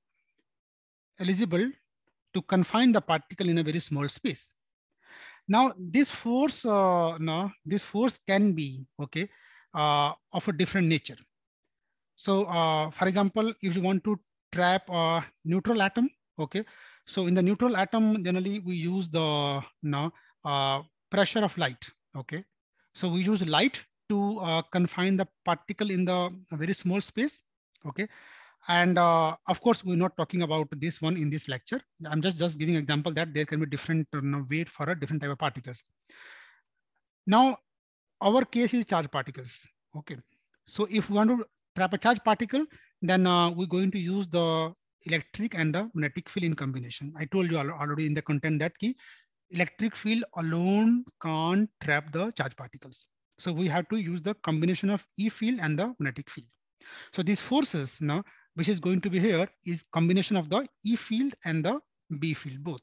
eligible to confine the particle in a very small space. Now, this force, uh, no, this force can be okay uh, of a different nature. So uh, for example, if you want to trap a neutral atom, okay. So in the neutral atom, generally we use the no, uh, pressure of light, okay. So we use light to uh, confine the particle in the very small space, okay. And uh, of course, we're not talking about this one in this lecture. I'm just, just giving example that there can be different you uh, know, weight for a uh, different type of particles. Now, our case is charge particles, okay. So if we want to trap a charge particle, then uh, we're going to use the electric and the magnetic field in combination. I told you already in the content that key, electric field alone can't trap the charge particles. So we have to use the combination of E field and the magnetic field. So these forces now, which is going to be here is combination of the E field and the B field both.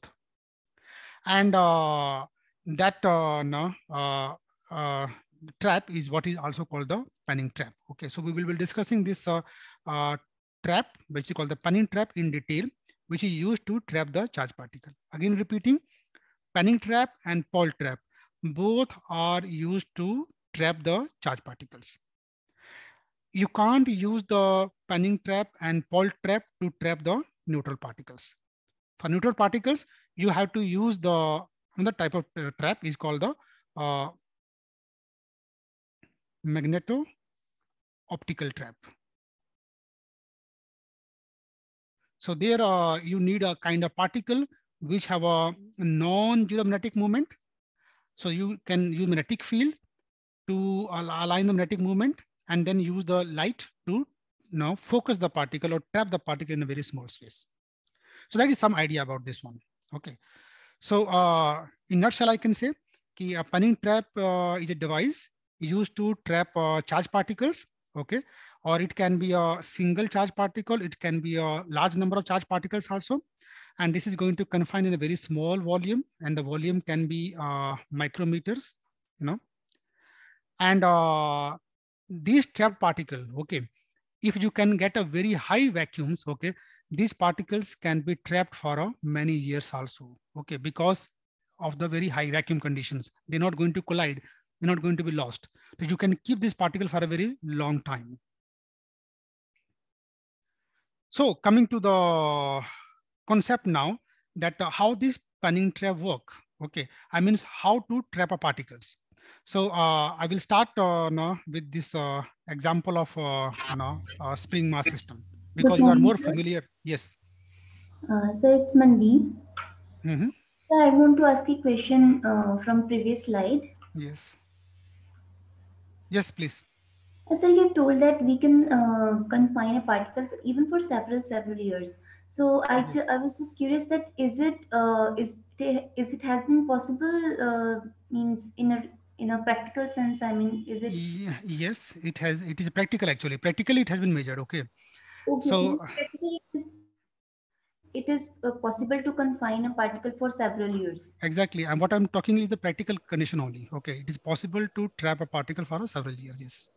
And uh, that uh, uh, uh, trap is what is also called the panning trap. Okay, so we will be discussing this uh, uh, trap, which is called the panning trap in detail, which is used to trap the charge particle. Again, repeating, panning trap and Paul trap, both are used to trap the charge particles. You can't use the panning trap and Paul trap to trap the neutral particles. For neutral particles, you have to use the another type of uh, trap is called the uh, magneto optical trap. So there uh, you need a kind of particle which have a non-zero magnetic moment. So you can use magnetic field to align the magnetic moment and then use the light to now focus the particle or trap the particle in a very small space. So that is some idea about this one. Okay. So uh, in nutshell, I can say a Panning trap uh, is a device used to trap uh, charge particles okay? Or it can be a single charge particle. It can be a large number of charge particles also. And this is going to confine in a very small volume and the volume can be uh, micrometers, you know? And uh, these trapped particle, okay? If you can get a very high vacuums, okay? These particles can be trapped for uh, many years also, okay? Because of the very high vacuum conditions. They're not going to collide they're not going to be lost. So you can keep this particle for a very long time. So coming to the concept now that uh, how this panning trap work. Okay, I means how to trap a particles. So uh, I will start uh, no, with this uh, example of uh, no, uh, spring mass system because you are more familiar. Yes. Uh, so it's Mandeep. Mm -hmm. So I want to ask a question uh, from previous slide. Yes. Yes, please. As I get told that we can uh, confine a particle even for several several years. So I, yes. I was just curious that is it uh, is is it has been possible uh, means in a in a practical sense. I mean, is it? Yes, it has. It is practical actually. Practically, it has been measured. Okay. Okay. So practically, it is uh, possible to confine a particle for several years. Exactly. And what I'm talking is the practical condition only. Okay. It is possible to trap a particle for several years. Yes.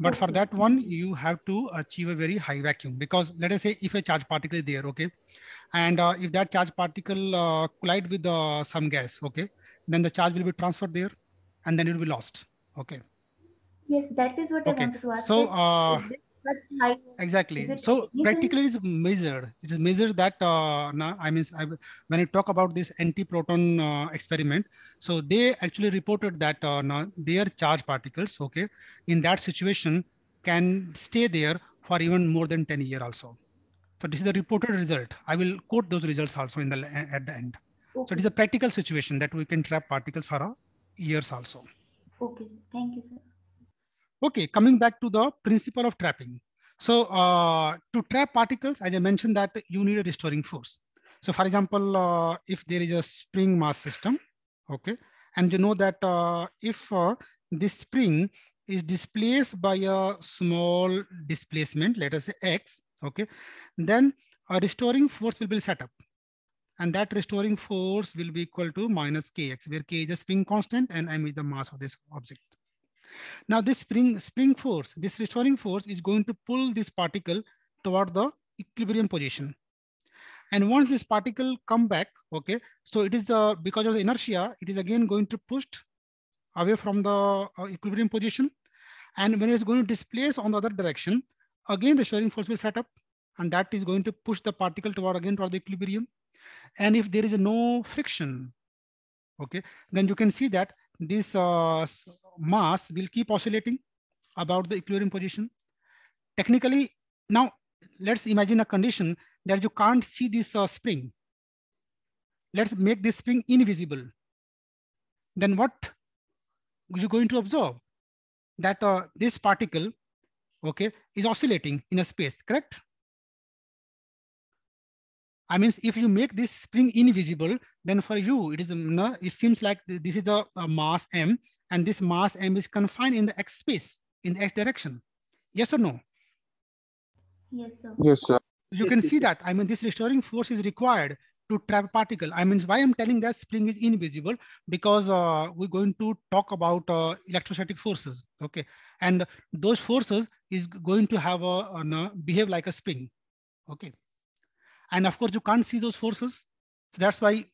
But okay. for that one, you have to achieve a very high vacuum because let us say if a charge particle is there, okay, and uh, if that charge particle uh, collide with uh, some gas, okay, then the charge will be transferred there, and then it will be lost. Okay. Yes, that is what okay. I wanted to ask. So, uh, exactly so practically is measured it is measured that uh, now i mean I, when i talk about this anti-proton uh, experiment so they actually reported that uh, now their charge particles okay in that situation can stay there for even more than 10 year also so this is the reported result i will quote those results also in the at the end okay. so it is a practical situation that we can trap particles for uh, years also okay thank you sir Okay, coming back to the principle of trapping. So uh, to trap particles, as I mentioned that you need a restoring force. So for example, uh, if there is a spring mass system, okay, and you know that uh, if uh, this spring is displaced by a small displacement, let us say X, okay, then a restoring force will be set up. And that restoring force will be equal to minus Kx, where K is the spring constant and M is the mass of this object. Now this spring, spring force, this restoring force is going to pull this particle toward the equilibrium position. And once this particle come back, okay, so it is uh, because of the inertia, it is again going to push away from the uh, equilibrium position. And when it's going to displace on the other direction, again the shearing force will set up and that is going to push the particle toward again toward the equilibrium. And if there is no friction, okay, then you can see that this uh, mass will keep oscillating about the equilibrium position. Technically, now let's imagine a condition that you can't see this uh, spring. Let's make this spring invisible. Then what you're going to observe? That uh, this particle, okay, is oscillating in a space, correct? I mean, if you make this spring invisible, then for you, it is it seems like this is the uh, mass m, and this mass m is confined in the x space, in the x direction. Yes or no? Yes, sir. Yes, sir. You can see that. I mean, this restoring force is required to trap particle. I mean, why I'm telling that spring is invisible because uh, we're going to talk about uh, electrostatic forces, okay? And those forces is going to have a, a behave like a spring, okay? And of course, you can't see those forces. So that's why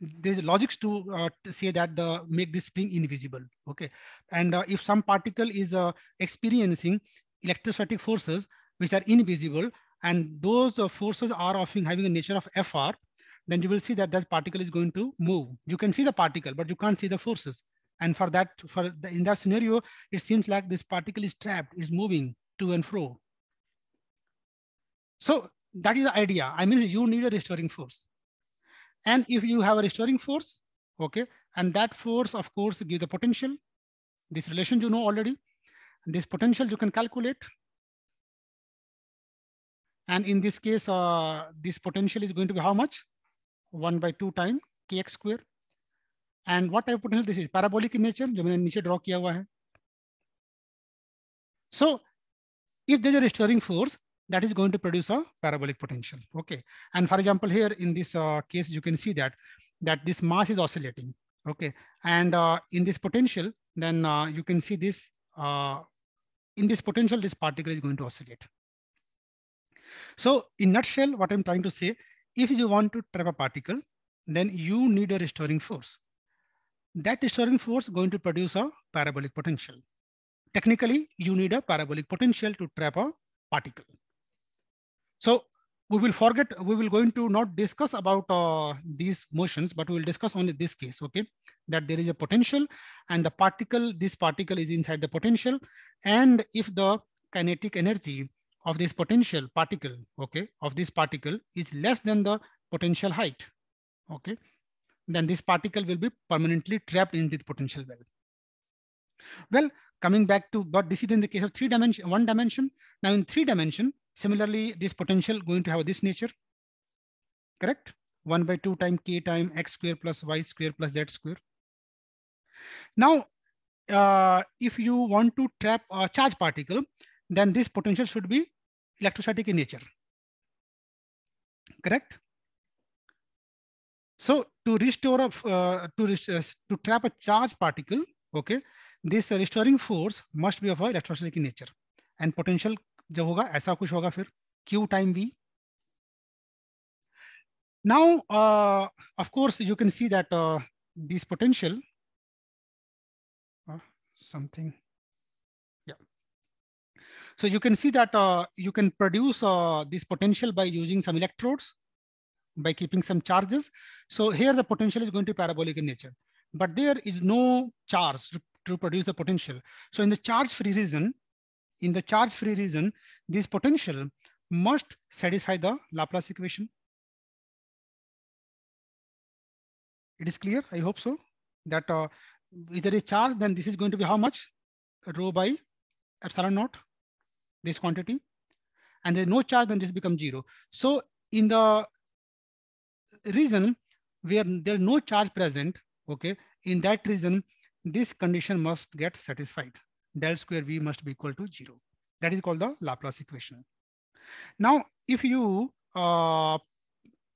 there's logics to, uh, say that the make this spring invisible. Okay, and uh, if some particle is uh, experiencing electrostatic forces which are invisible, and those uh, forces are often having a nature of FR, then you will see that that particle is going to move. You can see the particle, but you can't see the forces. And for that, for the, in that scenario, it seems like this particle is trapped, it's moving to and fro. So that is the idea. I mean, you need a restoring force. And if you have a restoring force, okay, and that force, of course, give the potential. This relation you know already. This potential you can calculate. And in this case, uh, this potential is going to be how much? 1 by 2 time kx square. And what type of potential this is? Parabolic in nature, जो mean, draw किया हुआ है. So, if there's a restoring force, that is going to produce a parabolic potential. Okay. And for example, here in this uh, case, you can see that, that this mass is oscillating. Okay. And uh, in this potential, then uh, you can see this, uh, in this potential, this particle is going to oscillate. So in nutshell, what I'm trying to say, if you want to trap a particle, then you need a restoring force. That restoring force going to produce a parabolic potential. Technically, you need a parabolic potential to trap a particle. So we will forget, we will going to not discuss about uh, these motions, but we will discuss only this case, okay? That there is a potential and the particle, this particle is inside the potential. And if the kinetic energy of this potential particle, okay, of this particle is less than the potential height, okay, then this particle will be permanently trapped in the potential well. Well, coming back to, but this is in the case of three dimension, one dimension. Now in three dimension, Similarly, this potential going to have this nature, correct? 1 by 2 time k time x square plus y square plus z square. Now, uh, if you want to trap a charge particle, then this potential should be electrostatic in nature, correct? So to restore, a, uh, to, uh, to trap a charge particle, okay, this restoring force must be of electrostatic in nature and potential जब होगा ऐसा कुछ होगा फिर time now uh, of course you can see that uh, this potential uh, something yeah so you can see that you can produce this potential by using some electrodes by keeping some charges so here the potential is going to be parabolic in nature but there is no charge to, to produce the potential so in the charge free region in the charge-free region, this potential must satisfy the Laplace equation. It is clear, I hope so, that uh, if there is charge, then this is going to be how much? Rho by epsilon naught, this quantity. And there is no charge, then this becomes zero. So in the region where there is no charge present, okay, in that region, this condition must get satisfied del square v must be equal to zero. That is called the Laplace equation. Now, if you uh,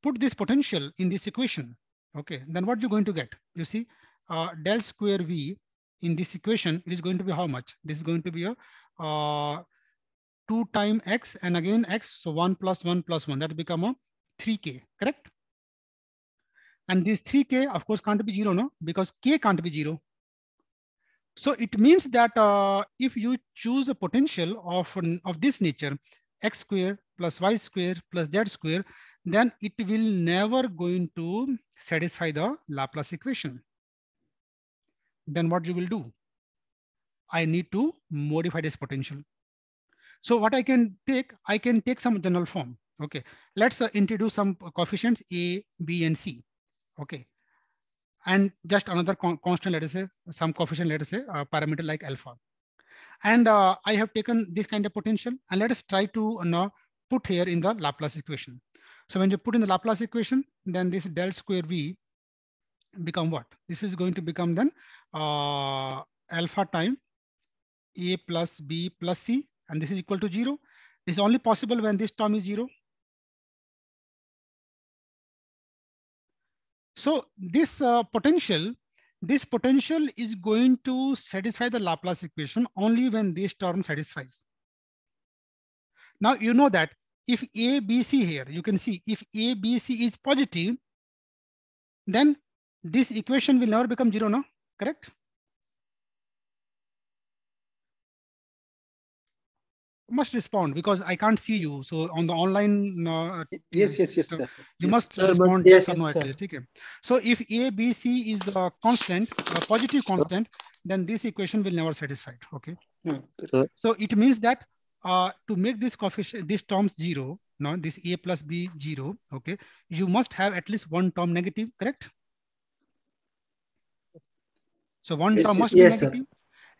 put this potential in this equation, okay, then what you're going to get? You see, uh, del square v in this equation, it is going to be how much? This is going to be a uh, 2 time x and again x, so 1 plus 1 plus 1, that will become a 3k, correct? And this 3k, of course, can't be 0, no? Because k can't be 0, so it means that uh, if you choose a potential of, of this nature, x square plus y square plus z square, then it will never going to satisfy the Laplace equation. Then what you will do? I need to modify this potential. So what I can take, I can take some general form. Okay, let's uh, introduce some coefficients a, b, and c. Okay, and just another con constant, let us say, some coefficient, let us say, a parameter like alpha. And uh, I have taken this kind of potential, and let us try to uh, now put here in the Laplace equation. So when you put in the Laplace equation, then this del square V become what? This is going to become then uh, alpha time A plus B plus C, and this is equal to zero. It's is only possible when this term is zero. So this uh, potential, this potential is going to satisfy the Laplace equation only when this term satisfies. Now you know that if ABC here, you can see if ABC is positive, then this equation will never become zero, no? Correct? must respond because I can't see you. So on the online, uh, yes, yes, yes, sir. you must sir, respond yes, or no yes, at least. Okay. So if A, B, C is a constant, a positive constant, then this equation will never satisfy. Okay. Hmm. So it means that uh, to make this coefficient, this terms zero, now this A plus B zero. Okay. You must have at least one term negative, correct? So one term must be negative. Sir.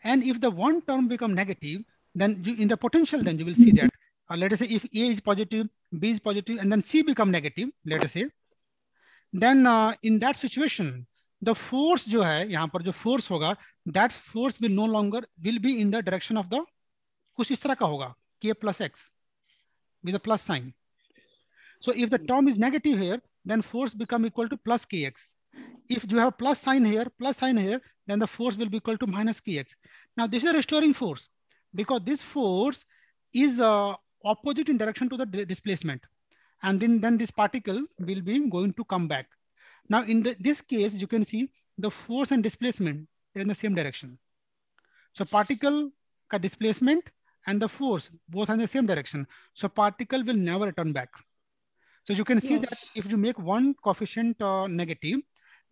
And if the one term become negative, then you, in the potential, then you will see that. Uh, let us say if A is positive, B is positive, and then C become negative, let us say, then uh, in that situation, the force जो है यहाँ पर जो force होगा, that force will no longer will be in the direction of the कुछ इस तरह का होगा k plus x with a plus sign. So if the term is negative here, then force become equal to plus kx. If you have plus sign here, plus sign here, then the force will be equal to minus kx. Now this is a restoring force because this force is uh, opposite in direction to the displacement. And then, then this particle will be going to come back. Now in the, this case, you can see the force and displacement are in the same direction. So particle ka displacement and the force both in the same direction. So particle will never return back. So you can see yes. that if you make one coefficient uh, negative,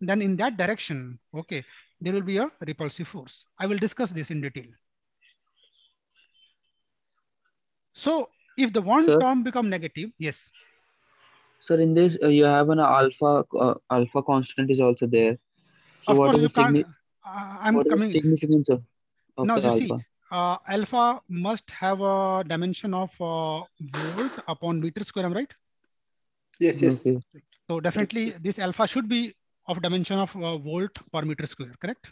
then in that direction, okay, there will be a repulsive force. I will discuss this in detail. So if the one Sir? term become negative, yes. Sir, in this uh, you have an alpha uh, alpha constant is also there. So of what course, is you uh, I'm what coming. Is significance of, of now you alpha? see, uh, alpha must have a dimension of uh, volt upon meter square. I'm right. Yes. Yes. Okay. So definitely, this alpha should be of dimension of uh, volt per meter square. Correct.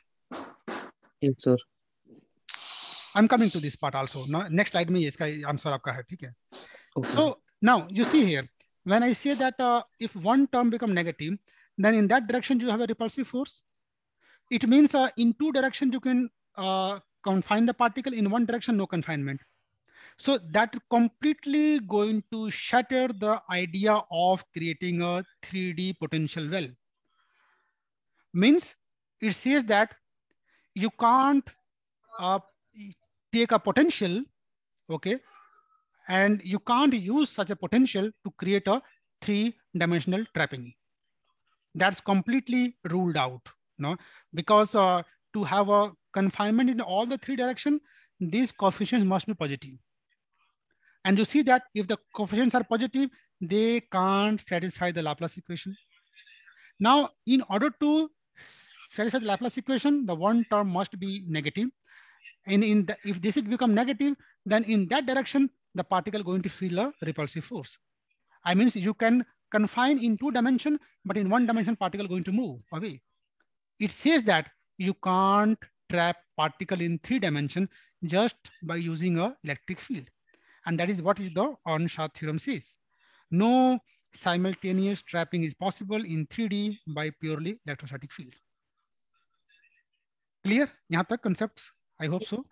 Yes, sir. I'm coming to this part also. Now, next slide me. इसका answer आपका है, ठीक Okay. So now you see here, when I say that uh, if one term become negative, then in that direction you have a repulsive force. It means uh, in two directions you can uh, confine the particle. In one direction, no confinement. So that completely going to shatter the idea of creating a 3D potential well. Means it says that you can't uh, take a potential, okay, and you can't use such a potential to create a three-dimensional trapping. That's completely ruled out, no? because uh, to have a confinement in all the three directions, these coefficients must be positive. And you see that if the coefficients are positive, they can't satisfy the Laplace equation. Now, in order to satisfy the Laplace equation, the one term must be negative. And in the, if this is become negative, then in that direction, the particle going to feel a repulsive force. I mean, you can confine in two dimension, but in one dimension particle going to move away. It says that you can't trap particle in three dimension just by using a electric field. And that is what is the Onshaw theorem says. No simultaneous trapping is possible in 3D by purely electrostatic field. Clear? यहाँ तक concepts I hope so.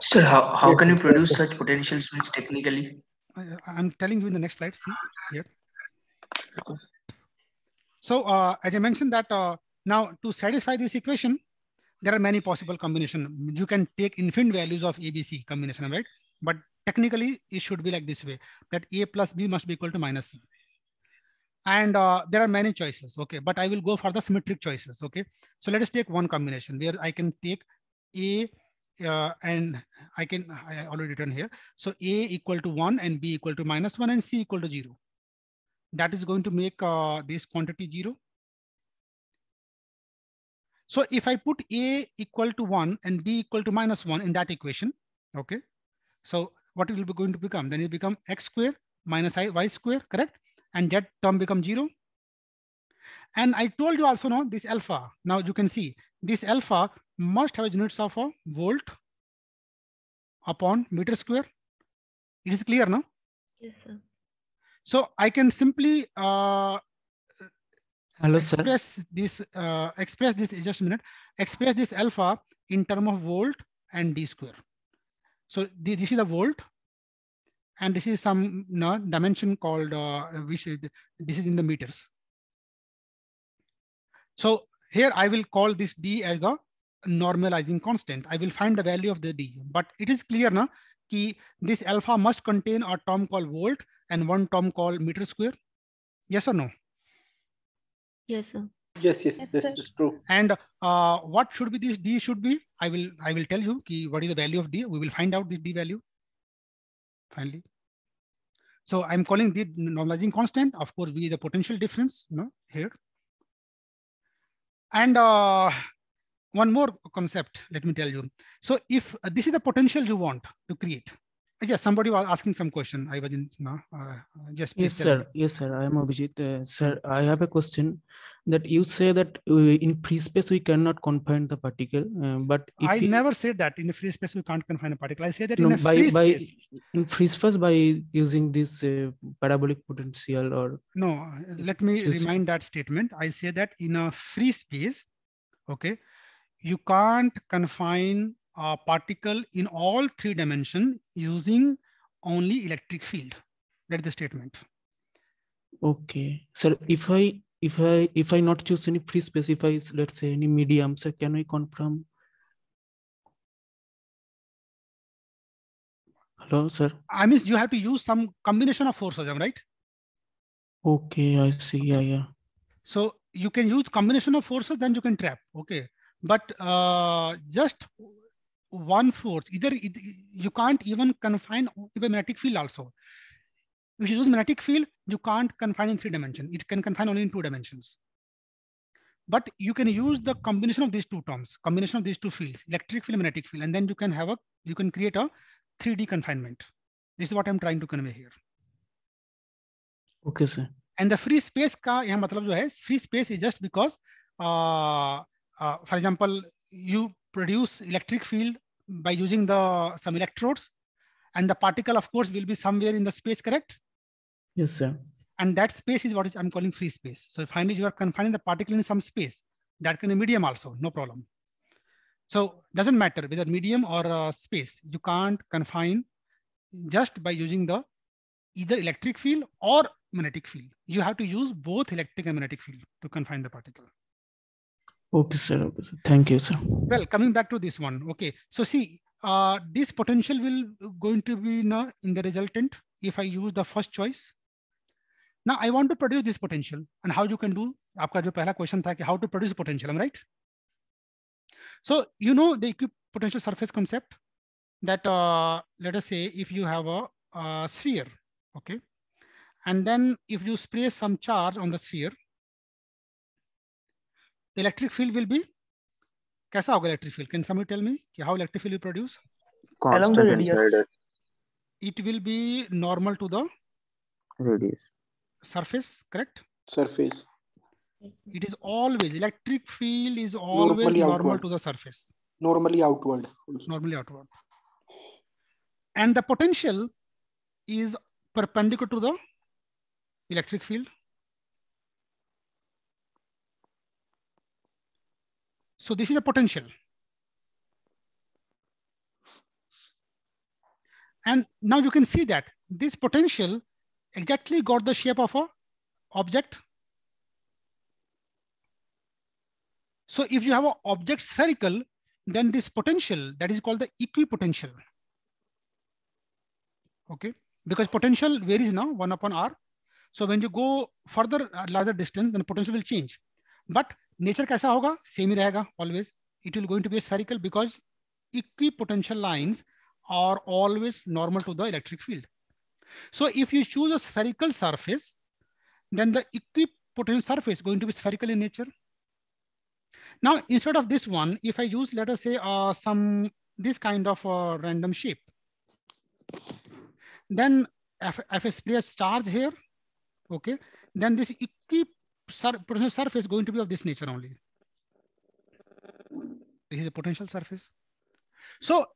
Sir, how, how yes, can you produce yes, such potential swings technically? I, am telling you in the next slide, see here. So uh, as I mentioned that uh, now to satisfy this equation, there are many possible combination. You can take infinite values of ABC combination, right? But technically it should be like this way that A plus B must be equal to minus C. And uh, there are many choices, okay? But I will go for the symmetric choices, okay? So let us take one combination where I can take a uh, and I can, I already written here. So A equal to one and B equal to minus one and C equal to zero. That is going to make uh, this quantity zero. So if I put A equal to one and B equal to minus one in that equation, okay. So what it will be going to become? Then it become X square minus I, Y square, correct? And that term become zero. And I told you also now this alpha. Now you can see this alpha must have a units of a volt upon meter square. It is clear now? Yes, sir. So I can simply uh, Hello, express sir. this uh, express this just a minute express this alpha in term of volt and d square. So th this is a volt, and this is some you know, dimension called uh, which is, this is in the meters. So here I will call this d as the normalizing constant. I will find the value of the D, but it is clear now that this alpha must contain a term called volt and one term called meter square. Yes or no? Yes, sir. Yes, yes, yes this sir. is true. And uh, what should be this D should be? I will I will tell you ki what is the value of D. We will find out this D value finally. So I'm calling the normalizing constant. Of course, be the potential difference you know, here. And uh, one more concept, let me tell you. So if uh, this is the potential you want to create, uh, yes, somebody was asking some question. I was in, no, uh, uh just yes, sir. Me. Yes, sir. I am Abhijit. Uh, sir, I have a question that you say that uh, in free space we cannot confine the particle, uh, but I we... never said that in a free space we can't confine a particle. I say that no, in a by, free by, space. In free space by using this parabolic potential or no. Let me remind that statement. I say that in a free space, okay, you can't confine a particle in all three dimension using only electric field. That is the statement. Okay. Sir, if I if I if I not choose any free space, if I let's say any medium, sir, can I confirm? Hello, sir. I mean, you have to use some combination of forces, right? Okay, I see. Yeah, yeah. So you can use combination of forces, then you can trap. Okay but uh, just one force, either it, you can't even confine the magnetic field also. If you use magnetic field, you can't confine in three dimensions. It can confine only in two dimensions. But you can use the combination of these two terms, combination of these two fields, electric field, magnetic field, and then you can have a, you can create a 3D confinement. This is what I'm trying to convey here. Okay, sir. And the free space ka, यह मतलब जो है, free space is just because uh, uh, for example, you produce electric field by using the some electrodes and the particle, of course, will be somewhere in the space, correct? Yes, sir. And that space is what is, I'm calling free space. So finally, you are confining the particle in some space. That can be medium also, no problem. So doesn't matter whether medium or uh, space. You can't confine just by using the either electric field or magnetic field. You have to use both electric and magnetic field to confine the particle. Okay, sir. Okay, sir. Thank you, sir. Well, coming back to this one. Okay. So see, uh, this potential will going to be now in the resultant if I use the first choice. Now I want to produce this potential and how you can do. आपका जो पहला question था कि how to produce potential, am right? So you know the equipotential surface concept that uh, let us say if you have a, a sphere, okay, and then if you spray some charge on the sphere, the electric field will be कैसा होगा electric field can somebody tell me how electric field will produce Constant along the radius it will be normal to the radius surface correct surface it is always electric field is always normally normal outward. to the surface normally outward normally outward and the potential is perpendicular to the electric field So this is a potential. And now you can see that this potential exactly got the shape of a object. So if you have an object spherical, then this potential that is called the equipotential. Okay, because potential varies now one upon r. So when you go further uh, larger distance, then potential will change. But Nature, कैसा होगा same ही रहेगा always it will going to be spherical because equipotential are always normal to the electric field. So if you choose a spherical surface, then the equipotential surface is going to be spherical in nature. Now, instead of this one, if I use, let us say, uh, some this kind of a random shape, then if, if I place charge here, okay, then this equipotential potential surface is going to be of this nature only. This is a potential surface. So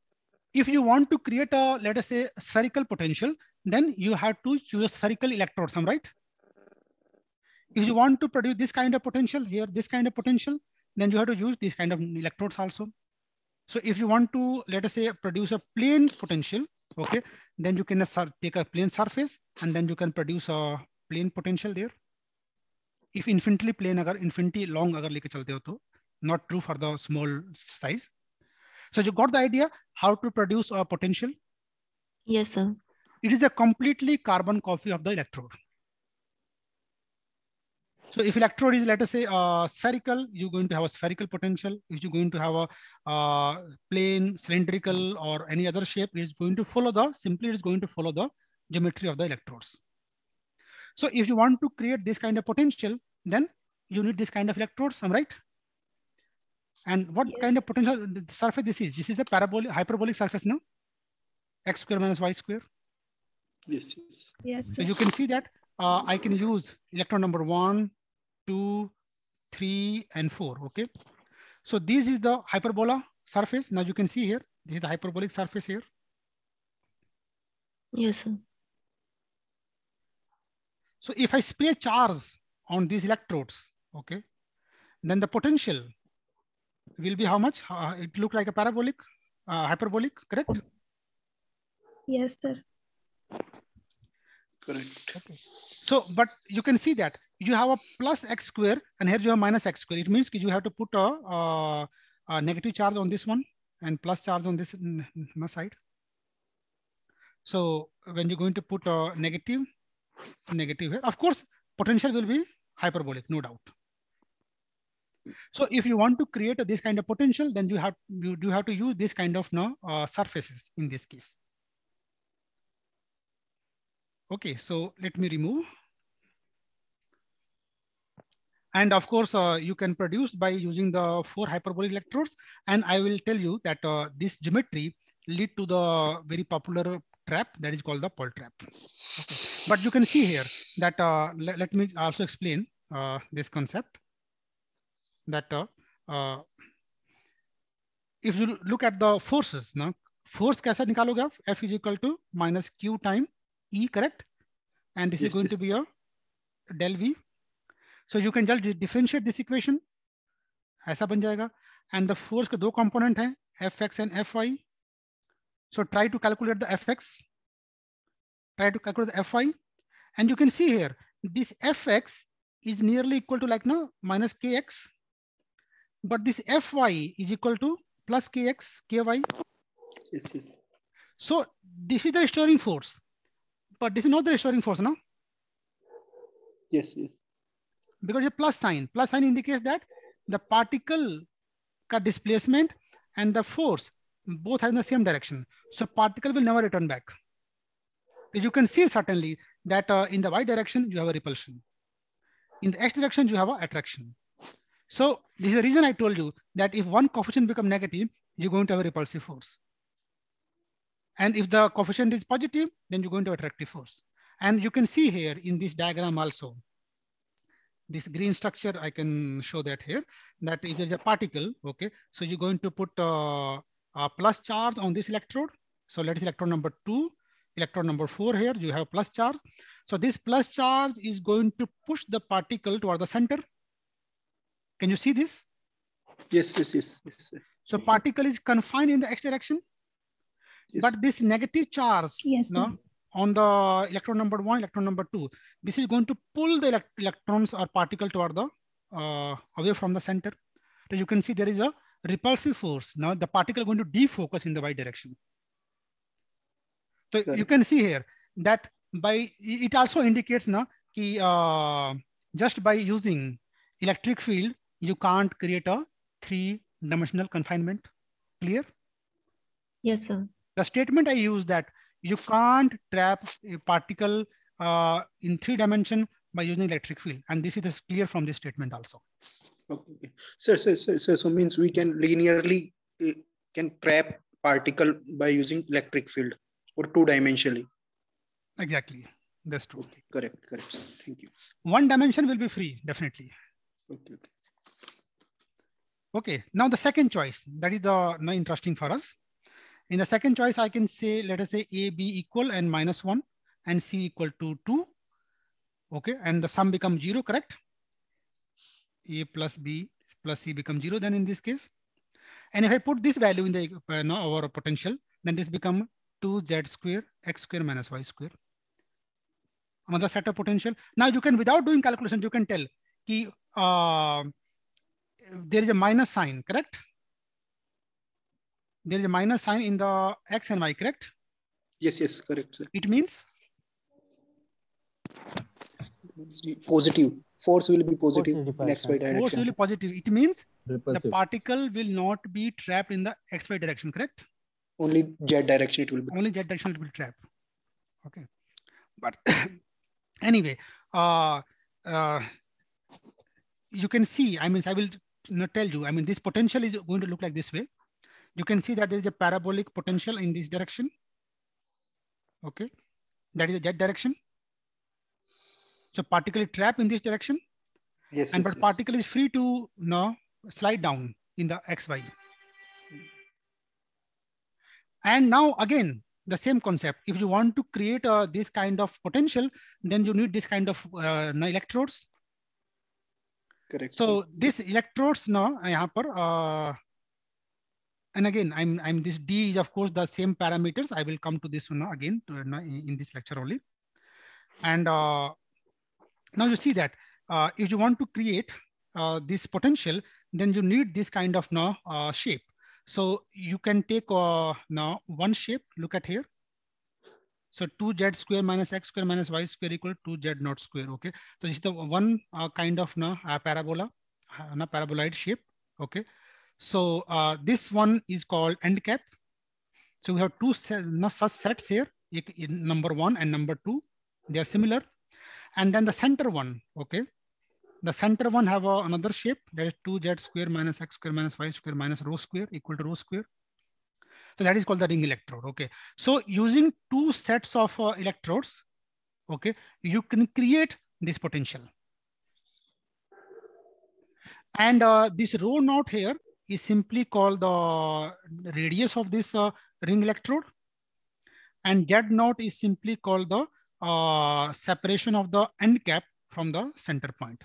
if you want to create a, let us say, spherical potential, then you have to use spherical electrode some, right? If you want to produce this kind of potential here, this kind of potential, then you have to use this kind of electrodes also. So if you want to, let us say, produce a plane potential, okay, then you can uh, take a plane surface and then you can produce a plane potential there if infinitely plane अगर infinity long अगर लेके चलते हो to not true for the small size. So you got the idea how to produce a potential? Yes, sir. It is a completely carbon copy of the electrode. So if electrode is, let us say, uh, spherical, you're going to have a spherical potential. If you're going to have a uh, plane, cylindrical, or any other shape, it is going to follow the, simply it is going to follow the geometry of the electrodes. So if you want to create this kind of potential, then you need this kind of electrodes, am right? And what yes. kind of potential surface this is? This is the parabolic hyperbolic surface now, x square minus y square. Yes. Yes. So yes. you can see that uh, I can use electron number one, two, three, and four. Okay. So this is the hyperbola surface. Now you can see here, this is the hyperbolic surface here. Yes, sir. So if I spray charge on these electrodes, okay, then the potential will be how much? Uh, it look like a parabolic, uh, hyperbolic, correct? Yes, sir. Correct. Okay. So, but you can see that you have a plus x square and here you have minus x square. It means you have to put a, a, a negative charge on this one and plus charge on this side. So when you're going to put a negative negative here. Of course, potential will be hyperbolic, no doubt. So if you want to create a, this kind of potential, then you have you do have to use this kind of no, uh, surfaces in this case. Okay, so let me remove. And of course, uh, you can produce by using the four hyperbolic electrodes. And I will tell you that uh, this geometry lead to the very popular trap that is called the pole trap. Okay. But you can see here that uh, let, let, me also explain uh, this concept that uh, uh if you look at the forces, now force kaisa nikaloge F is equal to minus Q time E, correct? And this yes, is going yes. to be your del V. So you can just differentiate this equation. ऐसा बन And the force force do component hai Fx and Fy. So try to calculate the fx, try to calculate the fy. And you can see here, this fx is nearly equal to like no minus kx, but this fy is equal to plus kx, ky. Yes, yes. So this is the restoring force, but this is not the restoring force, no? Yes, yes. Because the plus sign, plus sign indicates that the particle displacement and the force both are in the same direction. So particle will never return back. You can see certainly that uh, in the y direction, you have a repulsion. In the x direction, you have an attraction. So this is the reason I told you that if one coefficient become negative, you're going to have a repulsive force. And if the coefficient is positive, then you're going to attractive force. And you can see here in this diagram also, this green structure, I can show that here, that is a particle, okay? So you're going to put uh, a uh, plus charge on this electrode. So let us electrode number two, electrode number four here, you have plus charge. So this plus charge is going to push the particle toward the center. Can you see this? Yes, yes, yes. yes so particle is confined in the x direction. Yes. But this negative charge yes, no, on the electron number one, electron number two, this is going to pull the elect electrons or particle toward the, uh, away from the center. So you can see there is a repulsive force. Now the particle going to defocus in the y direction. So Good. you can see here that by it also indicates now uh, just by using electric field you can't create a three dimensional confinement. Clear? Yes, sir. The statement I use that you can't trap a particle uh, in three dimension by using electric field. And this is clear from this statement also. Okay. So, so, so, so, so means we can linearly uh, can trap particle by using electric field or two dimensionally. Exactly. That's true. Okay. Correct. Correct. Thank you. One dimension will be free, definitely. Okay. Okay. okay. Now the second choice, that is the no, interesting for us. In the second choice, I can say, let us say A, B equal and minus one and C equal to two. Okay. And the sum becomes zero, correct? a plus b plus c become zero then in this case. And if I put this value in the uh, no, our potential, then this become 2z square x square minus y square. Another set of potential. Now you can, without doing calculation, you can tell ki, uh, there is a minus sign, correct? There is a minus sign in the x and y, correct? Yes, yes, correct. Sir. It means? Positive force will be positive in xy direction. Force will be positive. It means Repulsive. the particle will not be trapped in the xy direction, correct? Only jet direction it will be. Only jet direction it will trap. Okay. But anyway, uh, uh, you can see, I mean, I will not tell you, I mean, this potential is going to look like this way. You can see that there is a parabolic potential in this direction. Okay. That is the jet direction so particle trap in this direction. Yes. And yes, but yes. particle is free to you know, slide down in the XY. And now again, the same concept. If you want to create uh, this kind of potential, then you need this kind of uh, electrodes. Correct. So this electrodes now, uh, and again, I'm, I'm this D is of course the same parameters. I will come to this one again to, in, this lecture only. And uh, now you see that uh, if you want to create uh, this potential, then you need this kind of now uh, shape. So you can take uh, now one shape, look at here. So 2z square minus x square minus y square equal to 2z not square, okay? So this is the one uh, kind of now parabola, a uh, paraboloid shape, okay? So this one is called end cap. So we have two set, such sets here, number one and number two. They are similar, and then the center one, okay? The center one have a, another shape that is 2z square minus x square minus y square minus rho square equal to rho square. So that is called the ring electrode, okay? So using two sets of uh, electrodes, okay, you can create this potential. And uh, this rho naught here is simply called the radius of this uh, ring electrode. And Z naught is simply called the uh, separation of the end cap from the center point.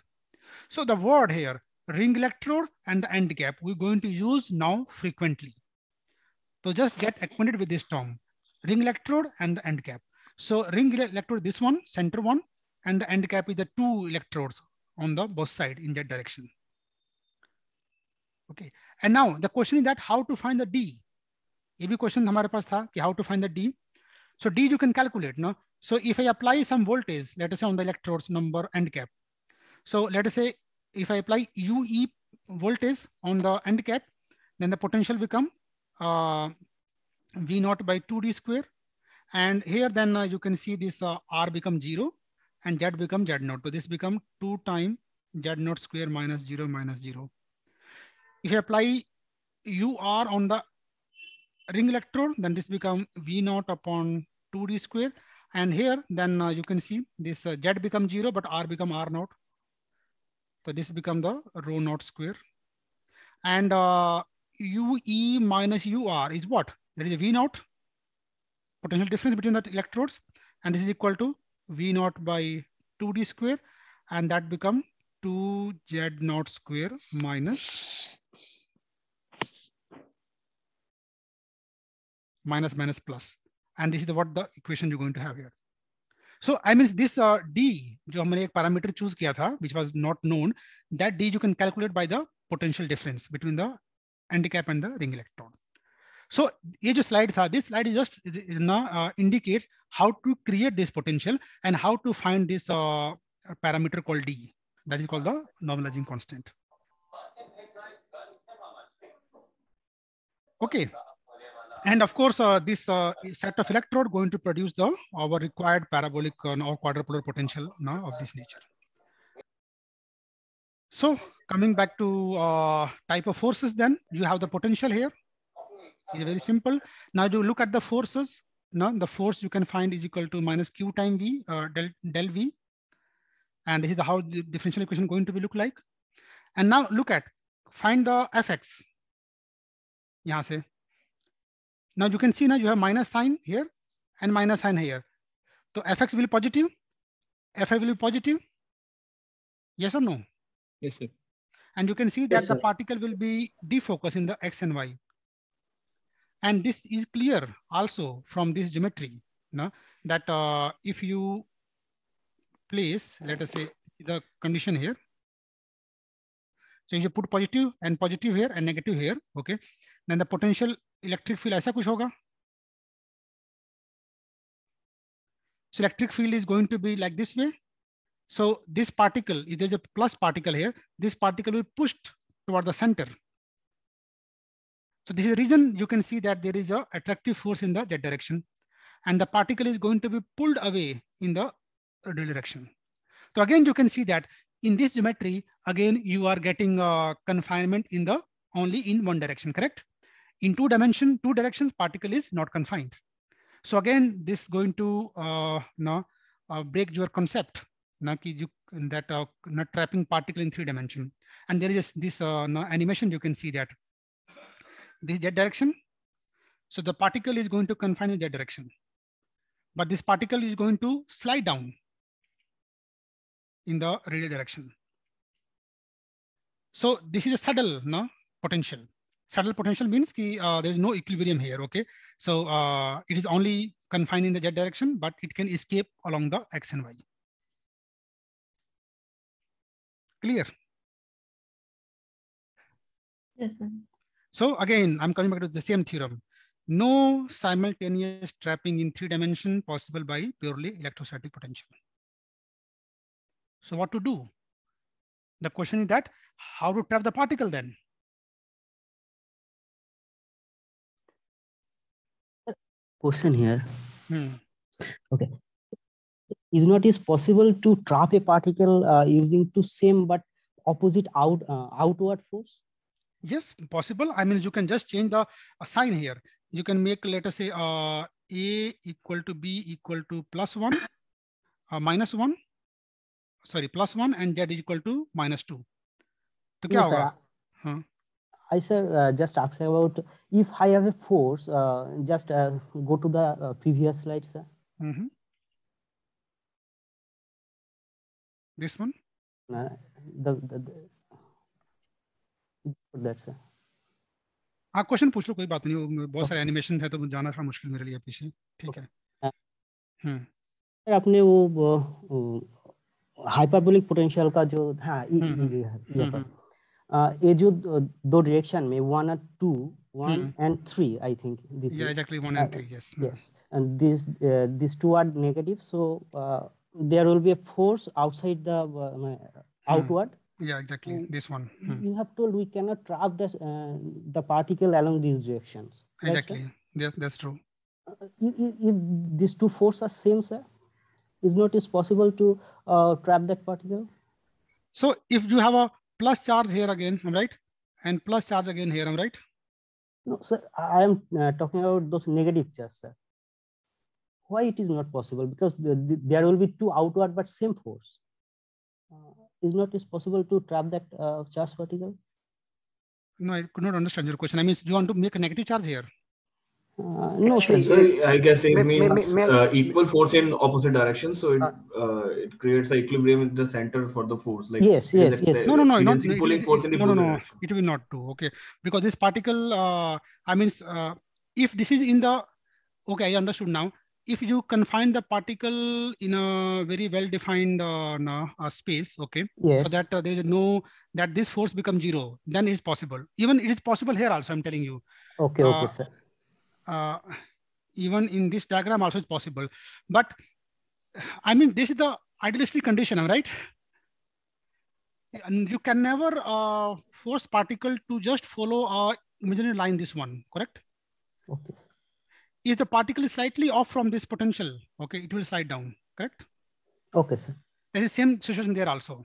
So the word here, ring electrode and the end cap, we're going to use now frequently. So just get acquainted with this term, ring electrode and the end cap. So ring electrode, this one, center one, and the end cap is the two electrodes on the both side in that direction. Okay, and now the question is that how to find the D? question question हमारे पास how to find the D. So D you can calculate, no? So if I apply some voltage, let us say on the electrodes number end cap. So let us say if I apply UE voltage on the end cap, then the potential become uh, V naught by 2D square. And here then uh, you can see this uh, R become zero and Z become Z naught. So this become two time Z naught square minus zero minus zero. If I apply UR on the ring electrode, then this become V naught upon 2D square. And here, then uh, you can see this uh, Z become zero, but R become R naught. So this become the rho naught square. And uh, UE minus UR is what? There is a V naught potential difference between the electrodes. And this is equal to V naught by 2D square. And that become 2Z naught square minus minus minus plus. And this is what the equation you're going to have here. So I mean this uh, d which I parameter choose किया which was not known that d you can calculate by the potential difference between the handicap and the ring electron. So ये slide था this slide is just uh, uh, indicates how to create this potential and how to find this uh, parameter called d that is called the normalizing constant. Okay and of course, uh, this uh, set of electrode going to produce the our required parabolic uh, or quadrupolar potential of this nature. So coming back to uh, type of forces then, you have the potential here. It's very simple. Now you look at the forces. Now the force you can find is equal to minus Q time V, uh, del, del V. And this is how the differential equation going to be look like. And now look at, find the Fx. Yahan se. Now you can see now you have minus sign here and minus sign here. So fx will be positive, fi will be positive. Yes or no? Yes, sir. And you can see that yes, the particle will be defocused in the x and y. And this is clear also from this geometry you that uh, if you place, let us say the condition here. So you put positive and positive here and negative here, okay? Then the potential electric field ऐसा कुछ होगा So electric field is going to be like this way. So this particle, if there's a plus particle here, this particle will pushed toward the center. So this is the reason you can see that there is a attractive force in the z direction and the particle is going to be pulled away in the radial direction. So again, you can see that in this geometry, again, you are getting a confinement in the only in one direction, correct? in two dimension, two directions, particle is not confined. So again, this going to uh, now, uh, break your concept now you, that uh, not trapping particle in three dimension. And there is this uh, animation, you can see that. This jet direction. So the particle is going to confine in that direction. But this particle is going to slide down in the radial direction. So this is a subtle no, potential saddle potential means ki, uh, there's no equilibrium here, okay? So uh, it is only confined in the z direction, but it can escape along the x and y. Clear? Yes, sir. So again, I'm coming back to the same theorem. No simultaneous trapping in three dimension possible by purely electrostatic potential. So what to do? The question is that how to trap the particle then? question here. Hmm. Okay. Is not is possible to trap a particle uh, using two same but opposite out uh, outward force? Yes, possible. I mean, you can just change the uh, sign here. You can make, let us say, uh, A equal to B equal to plus one, uh, minus one, sorry, plus one, and Z is equal to minus two. Okay. क्या होगा हाँ I sir uh, just ask about if I have a force. Uh, just uh, go to the uh, previous slide, sir. Mm -hmm. This one. Uh, the, the, the that sir. आप question पूछ लो कोई बात नहीं बहुत सारे animation थे तो जाना थोड़ा मुश्किल मेरे लिए पीछे ठीक है हम्म आपने वो हाइपरबोलिक पोटेंशियल का जो हाँ ये, ये, ये, ये, ये, ये, ये, ये, ये जो दो डायरेक्शन may one और two, one hmm. and three i think this yeah is. exactly one and uh, three yes yes and these uh, these two are negative so uh, there will be a force outside the hmm. outward yeah exactly this one hmm. you have told we cannot trap the the particle along these directions exactly right, that's true if, these two forces are same sir is not is possible to trap that particle so if you have a plus charge here again, I'm right? And plus charge again here, I'm right? No, sir, I am uh, talking about those negative charge, sir. Why it is not possible? Because the, the, there will be two outward but same force. Uh, is not it possible to trap that uh, charge particle? No, I could not understand your question. I mean, you want to make a negative charge here? Uh, no, sir. so I guess it means uh, equal force in opposite direction. So it uh, uh it creates an equilibrium in the center for the force. Like yes, yes, yes. No, no, no, not it, force it, in no, no, no. It will not do. Okay, because this particle. Uh, I mean, uh, if this is in the okay, I understood now. If you confine the particle in a very well defined space, okay, yes. so that there is no that this force becomes zero, then it is possible. Even it is possible here also. I'm telling you. Okay, okay, sir uh, even in this diagram also is possible. But I mean, this is the idealistic condition, right? And you can never uh, force particle to just follow a imaginary line, this one, correct? Okay. If the particle is slightly off from this potential, okay, it will slide down, correct? Okay, sir. There is same situation there also.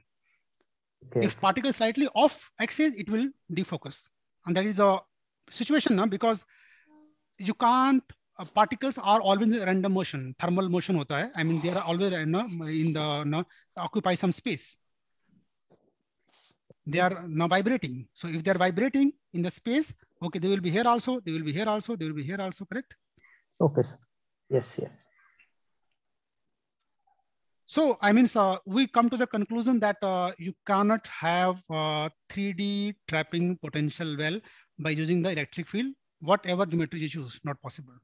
Okay. If particle slightly off axis, it will defocus. And that is the situation now because you can't uh, particles are always in random motion thermal motion hota hai. i mean they are always you know, in the you know, occupy some space they are now vibrating so if they are vibrating in the space okay they will be here also they will be here also they will be here also correct okay sir. yes yes so i mean so we come to the conclusion that uh, you cannot have uh, 3d trapping potential well by using the electric field whatever the matrix you choose, not possible.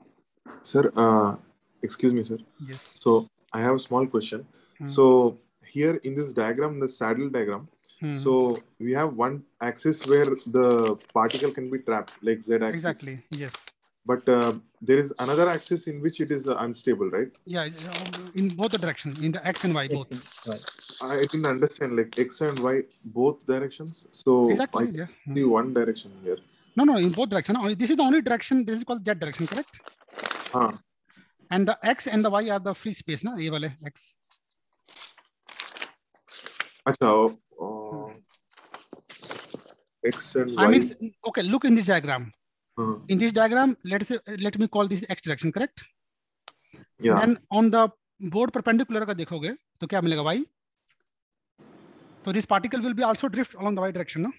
Sir, uh, excuse me, sir. Yes. So I have a small question. Hmm. So here in this diagram, the saddle diagram, hmm. so we have one axis where the particle can be trapped, like z axis. Exactly. Yes. But uh, there is another axis in which it is uh, unstable, right? Yeah, um, in both the direction, in the x and y both. Right. I didn't understand, like x and y both directions. So exactly, I yeah. see one direction here. No, no, in both direction. only This is the only direction. This is called z direction, correct? uh Huh. And the x and the y are the free space, na? ye wale x. acha uh, x and y. I mean, okay. Look in this diagram. uh -huh. In this diagram, let us let me call this x direction, correct? Yeah. and on the board perpendicular ka dekhoge to kya milega y? so this particle will be also drift along the y direction, ना?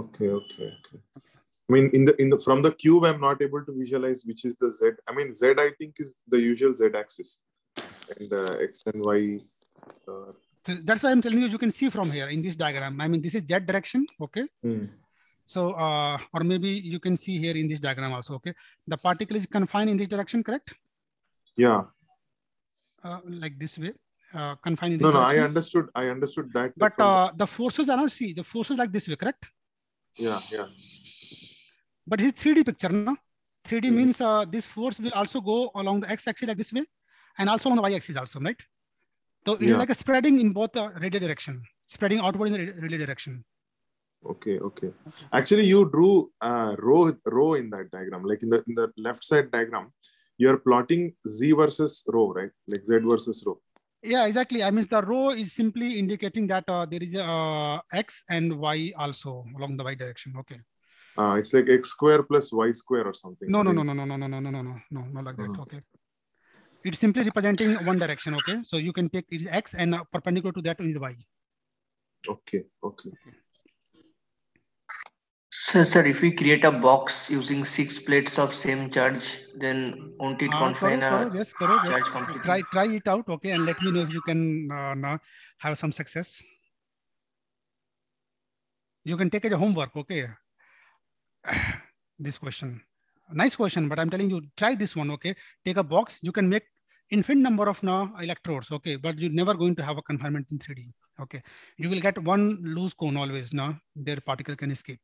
Okay, okay, okay. okay. I mean, in the in the from the cube, I'm not able to visualize which is the z. I mean, z I think is the usual z-axis, and uh, x and y. Uh, That's why I'm telling you. You can see from here in this diagram. I mean, this is z direction. Okay. Hmm. So, uh, or maybe you can see here in this diagram also. Okay, the particle is confined in this direction, correct? Yeah. Uh, like this way. Uh, confined in this no, direction. no, I understood. I understood that. But uh, the forces are not see the forces like this way, correct? Yeah, yeah but it's 3D picture, no? 3D hmm. means uh, this force will also go along the x-axis like this way, and also on the y-axis also, right? So it yeah. is like a spreading in both the uh, radial direction, spreading outward in the radial direction. Okay, okay. Actually, you drew uh, row in that diagram, like in the in the left side diagram, you are plotting z versus row, right? Like z versus row. Yeah, exactly. I mean, the row is simply indicating that uh, there is a uh, x and y also along the y direction. Okay. Uh, it's like x square plus y square or something. No, no, no, no, no, no, no, no, no, no, no, no, not like that. Okay. It's simply representing one direction. Okay. So you can take it is x and perpendicular to that is y. Okay. Okay. So, sir, if we create a box using six plates of same charge, then won't it confine uh, karo, yes, karo, charge yes. completely? Try, try it out, okay, and let me know if you can uh, have some success. You can take it a homework, okay? this question. Nice question, but I'm telling you, try this one, okay? Take a box, you can make infinite number of now electrodes, okay? But you're never going to have a confinement in 3D, okay? You will get one loose cone always now, their particle can escape.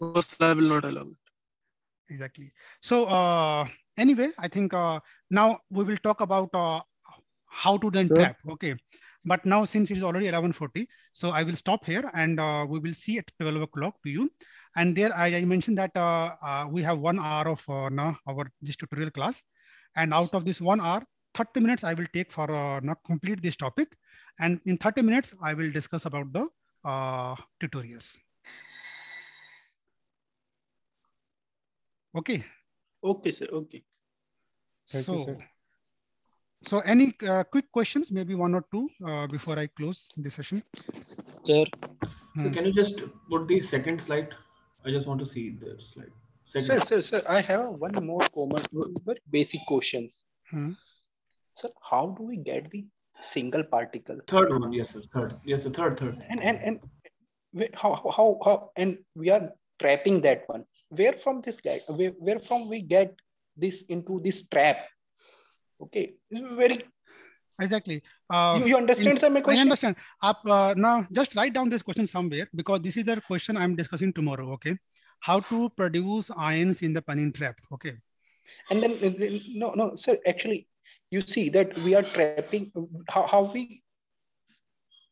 I will not allow it. Exactly. So uh, anyway, I think uh, now we will talk about uh, how to then sure. trap, okay? But now since it is already 11.40, so I will stop here and uh, we will see at 12 o'clock to you. And there I, I mentioned that uh, uh, we have one hour of uh, our this tutorial class. And out of this one hour, 30 minutes I will take for uh, not complete this topic. And in 30 minutes, I will discuss about the uh, tutorials. Okay. Okay, sir. Okay. Thank so. You, sir. So any uh, quick questions, maybe one or two uh, before I close the session? Sir, hmm. can you just put the second slide? I just want to see the slide. Second. Sir, sir, sir, I have one more comment, Very basic questions. Hmm. Sir, how do we get the single particle? Third one, yes, sir. Third, yes, sir. Third, third. And and and how how how and we are trapping that one. Where from this guy? Where, where from we get this into this trap Okay, very exactly. Uh, you, you, understand, in, sir, my question? I understand. Up, uh, now, just write down this question somewhere because this is the question I'm discussing tomorrow. Okay, how to produce ions in the panning trap? Okay. And then uh, uh, no, no, sir. Actually, you see that we are trapping. How, how we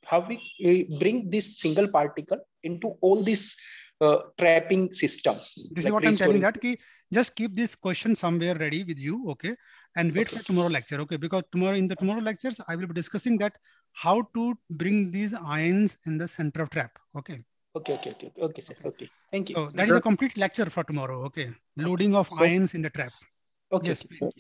how we bring this single particle into all this uh, trapping system. This like is what I'm telling that ki, just keep this question somewhere ready with you. Okay and wait okay. for tomorrow lecture okay because tomorrow in the tomorrow lectures i will be discussing that how to bring these ions in the center of trap okay okay okay okay okay sir okay thank you so that is a complete lecture for tomorrow okay loading of ions in the trap okay yes, okay.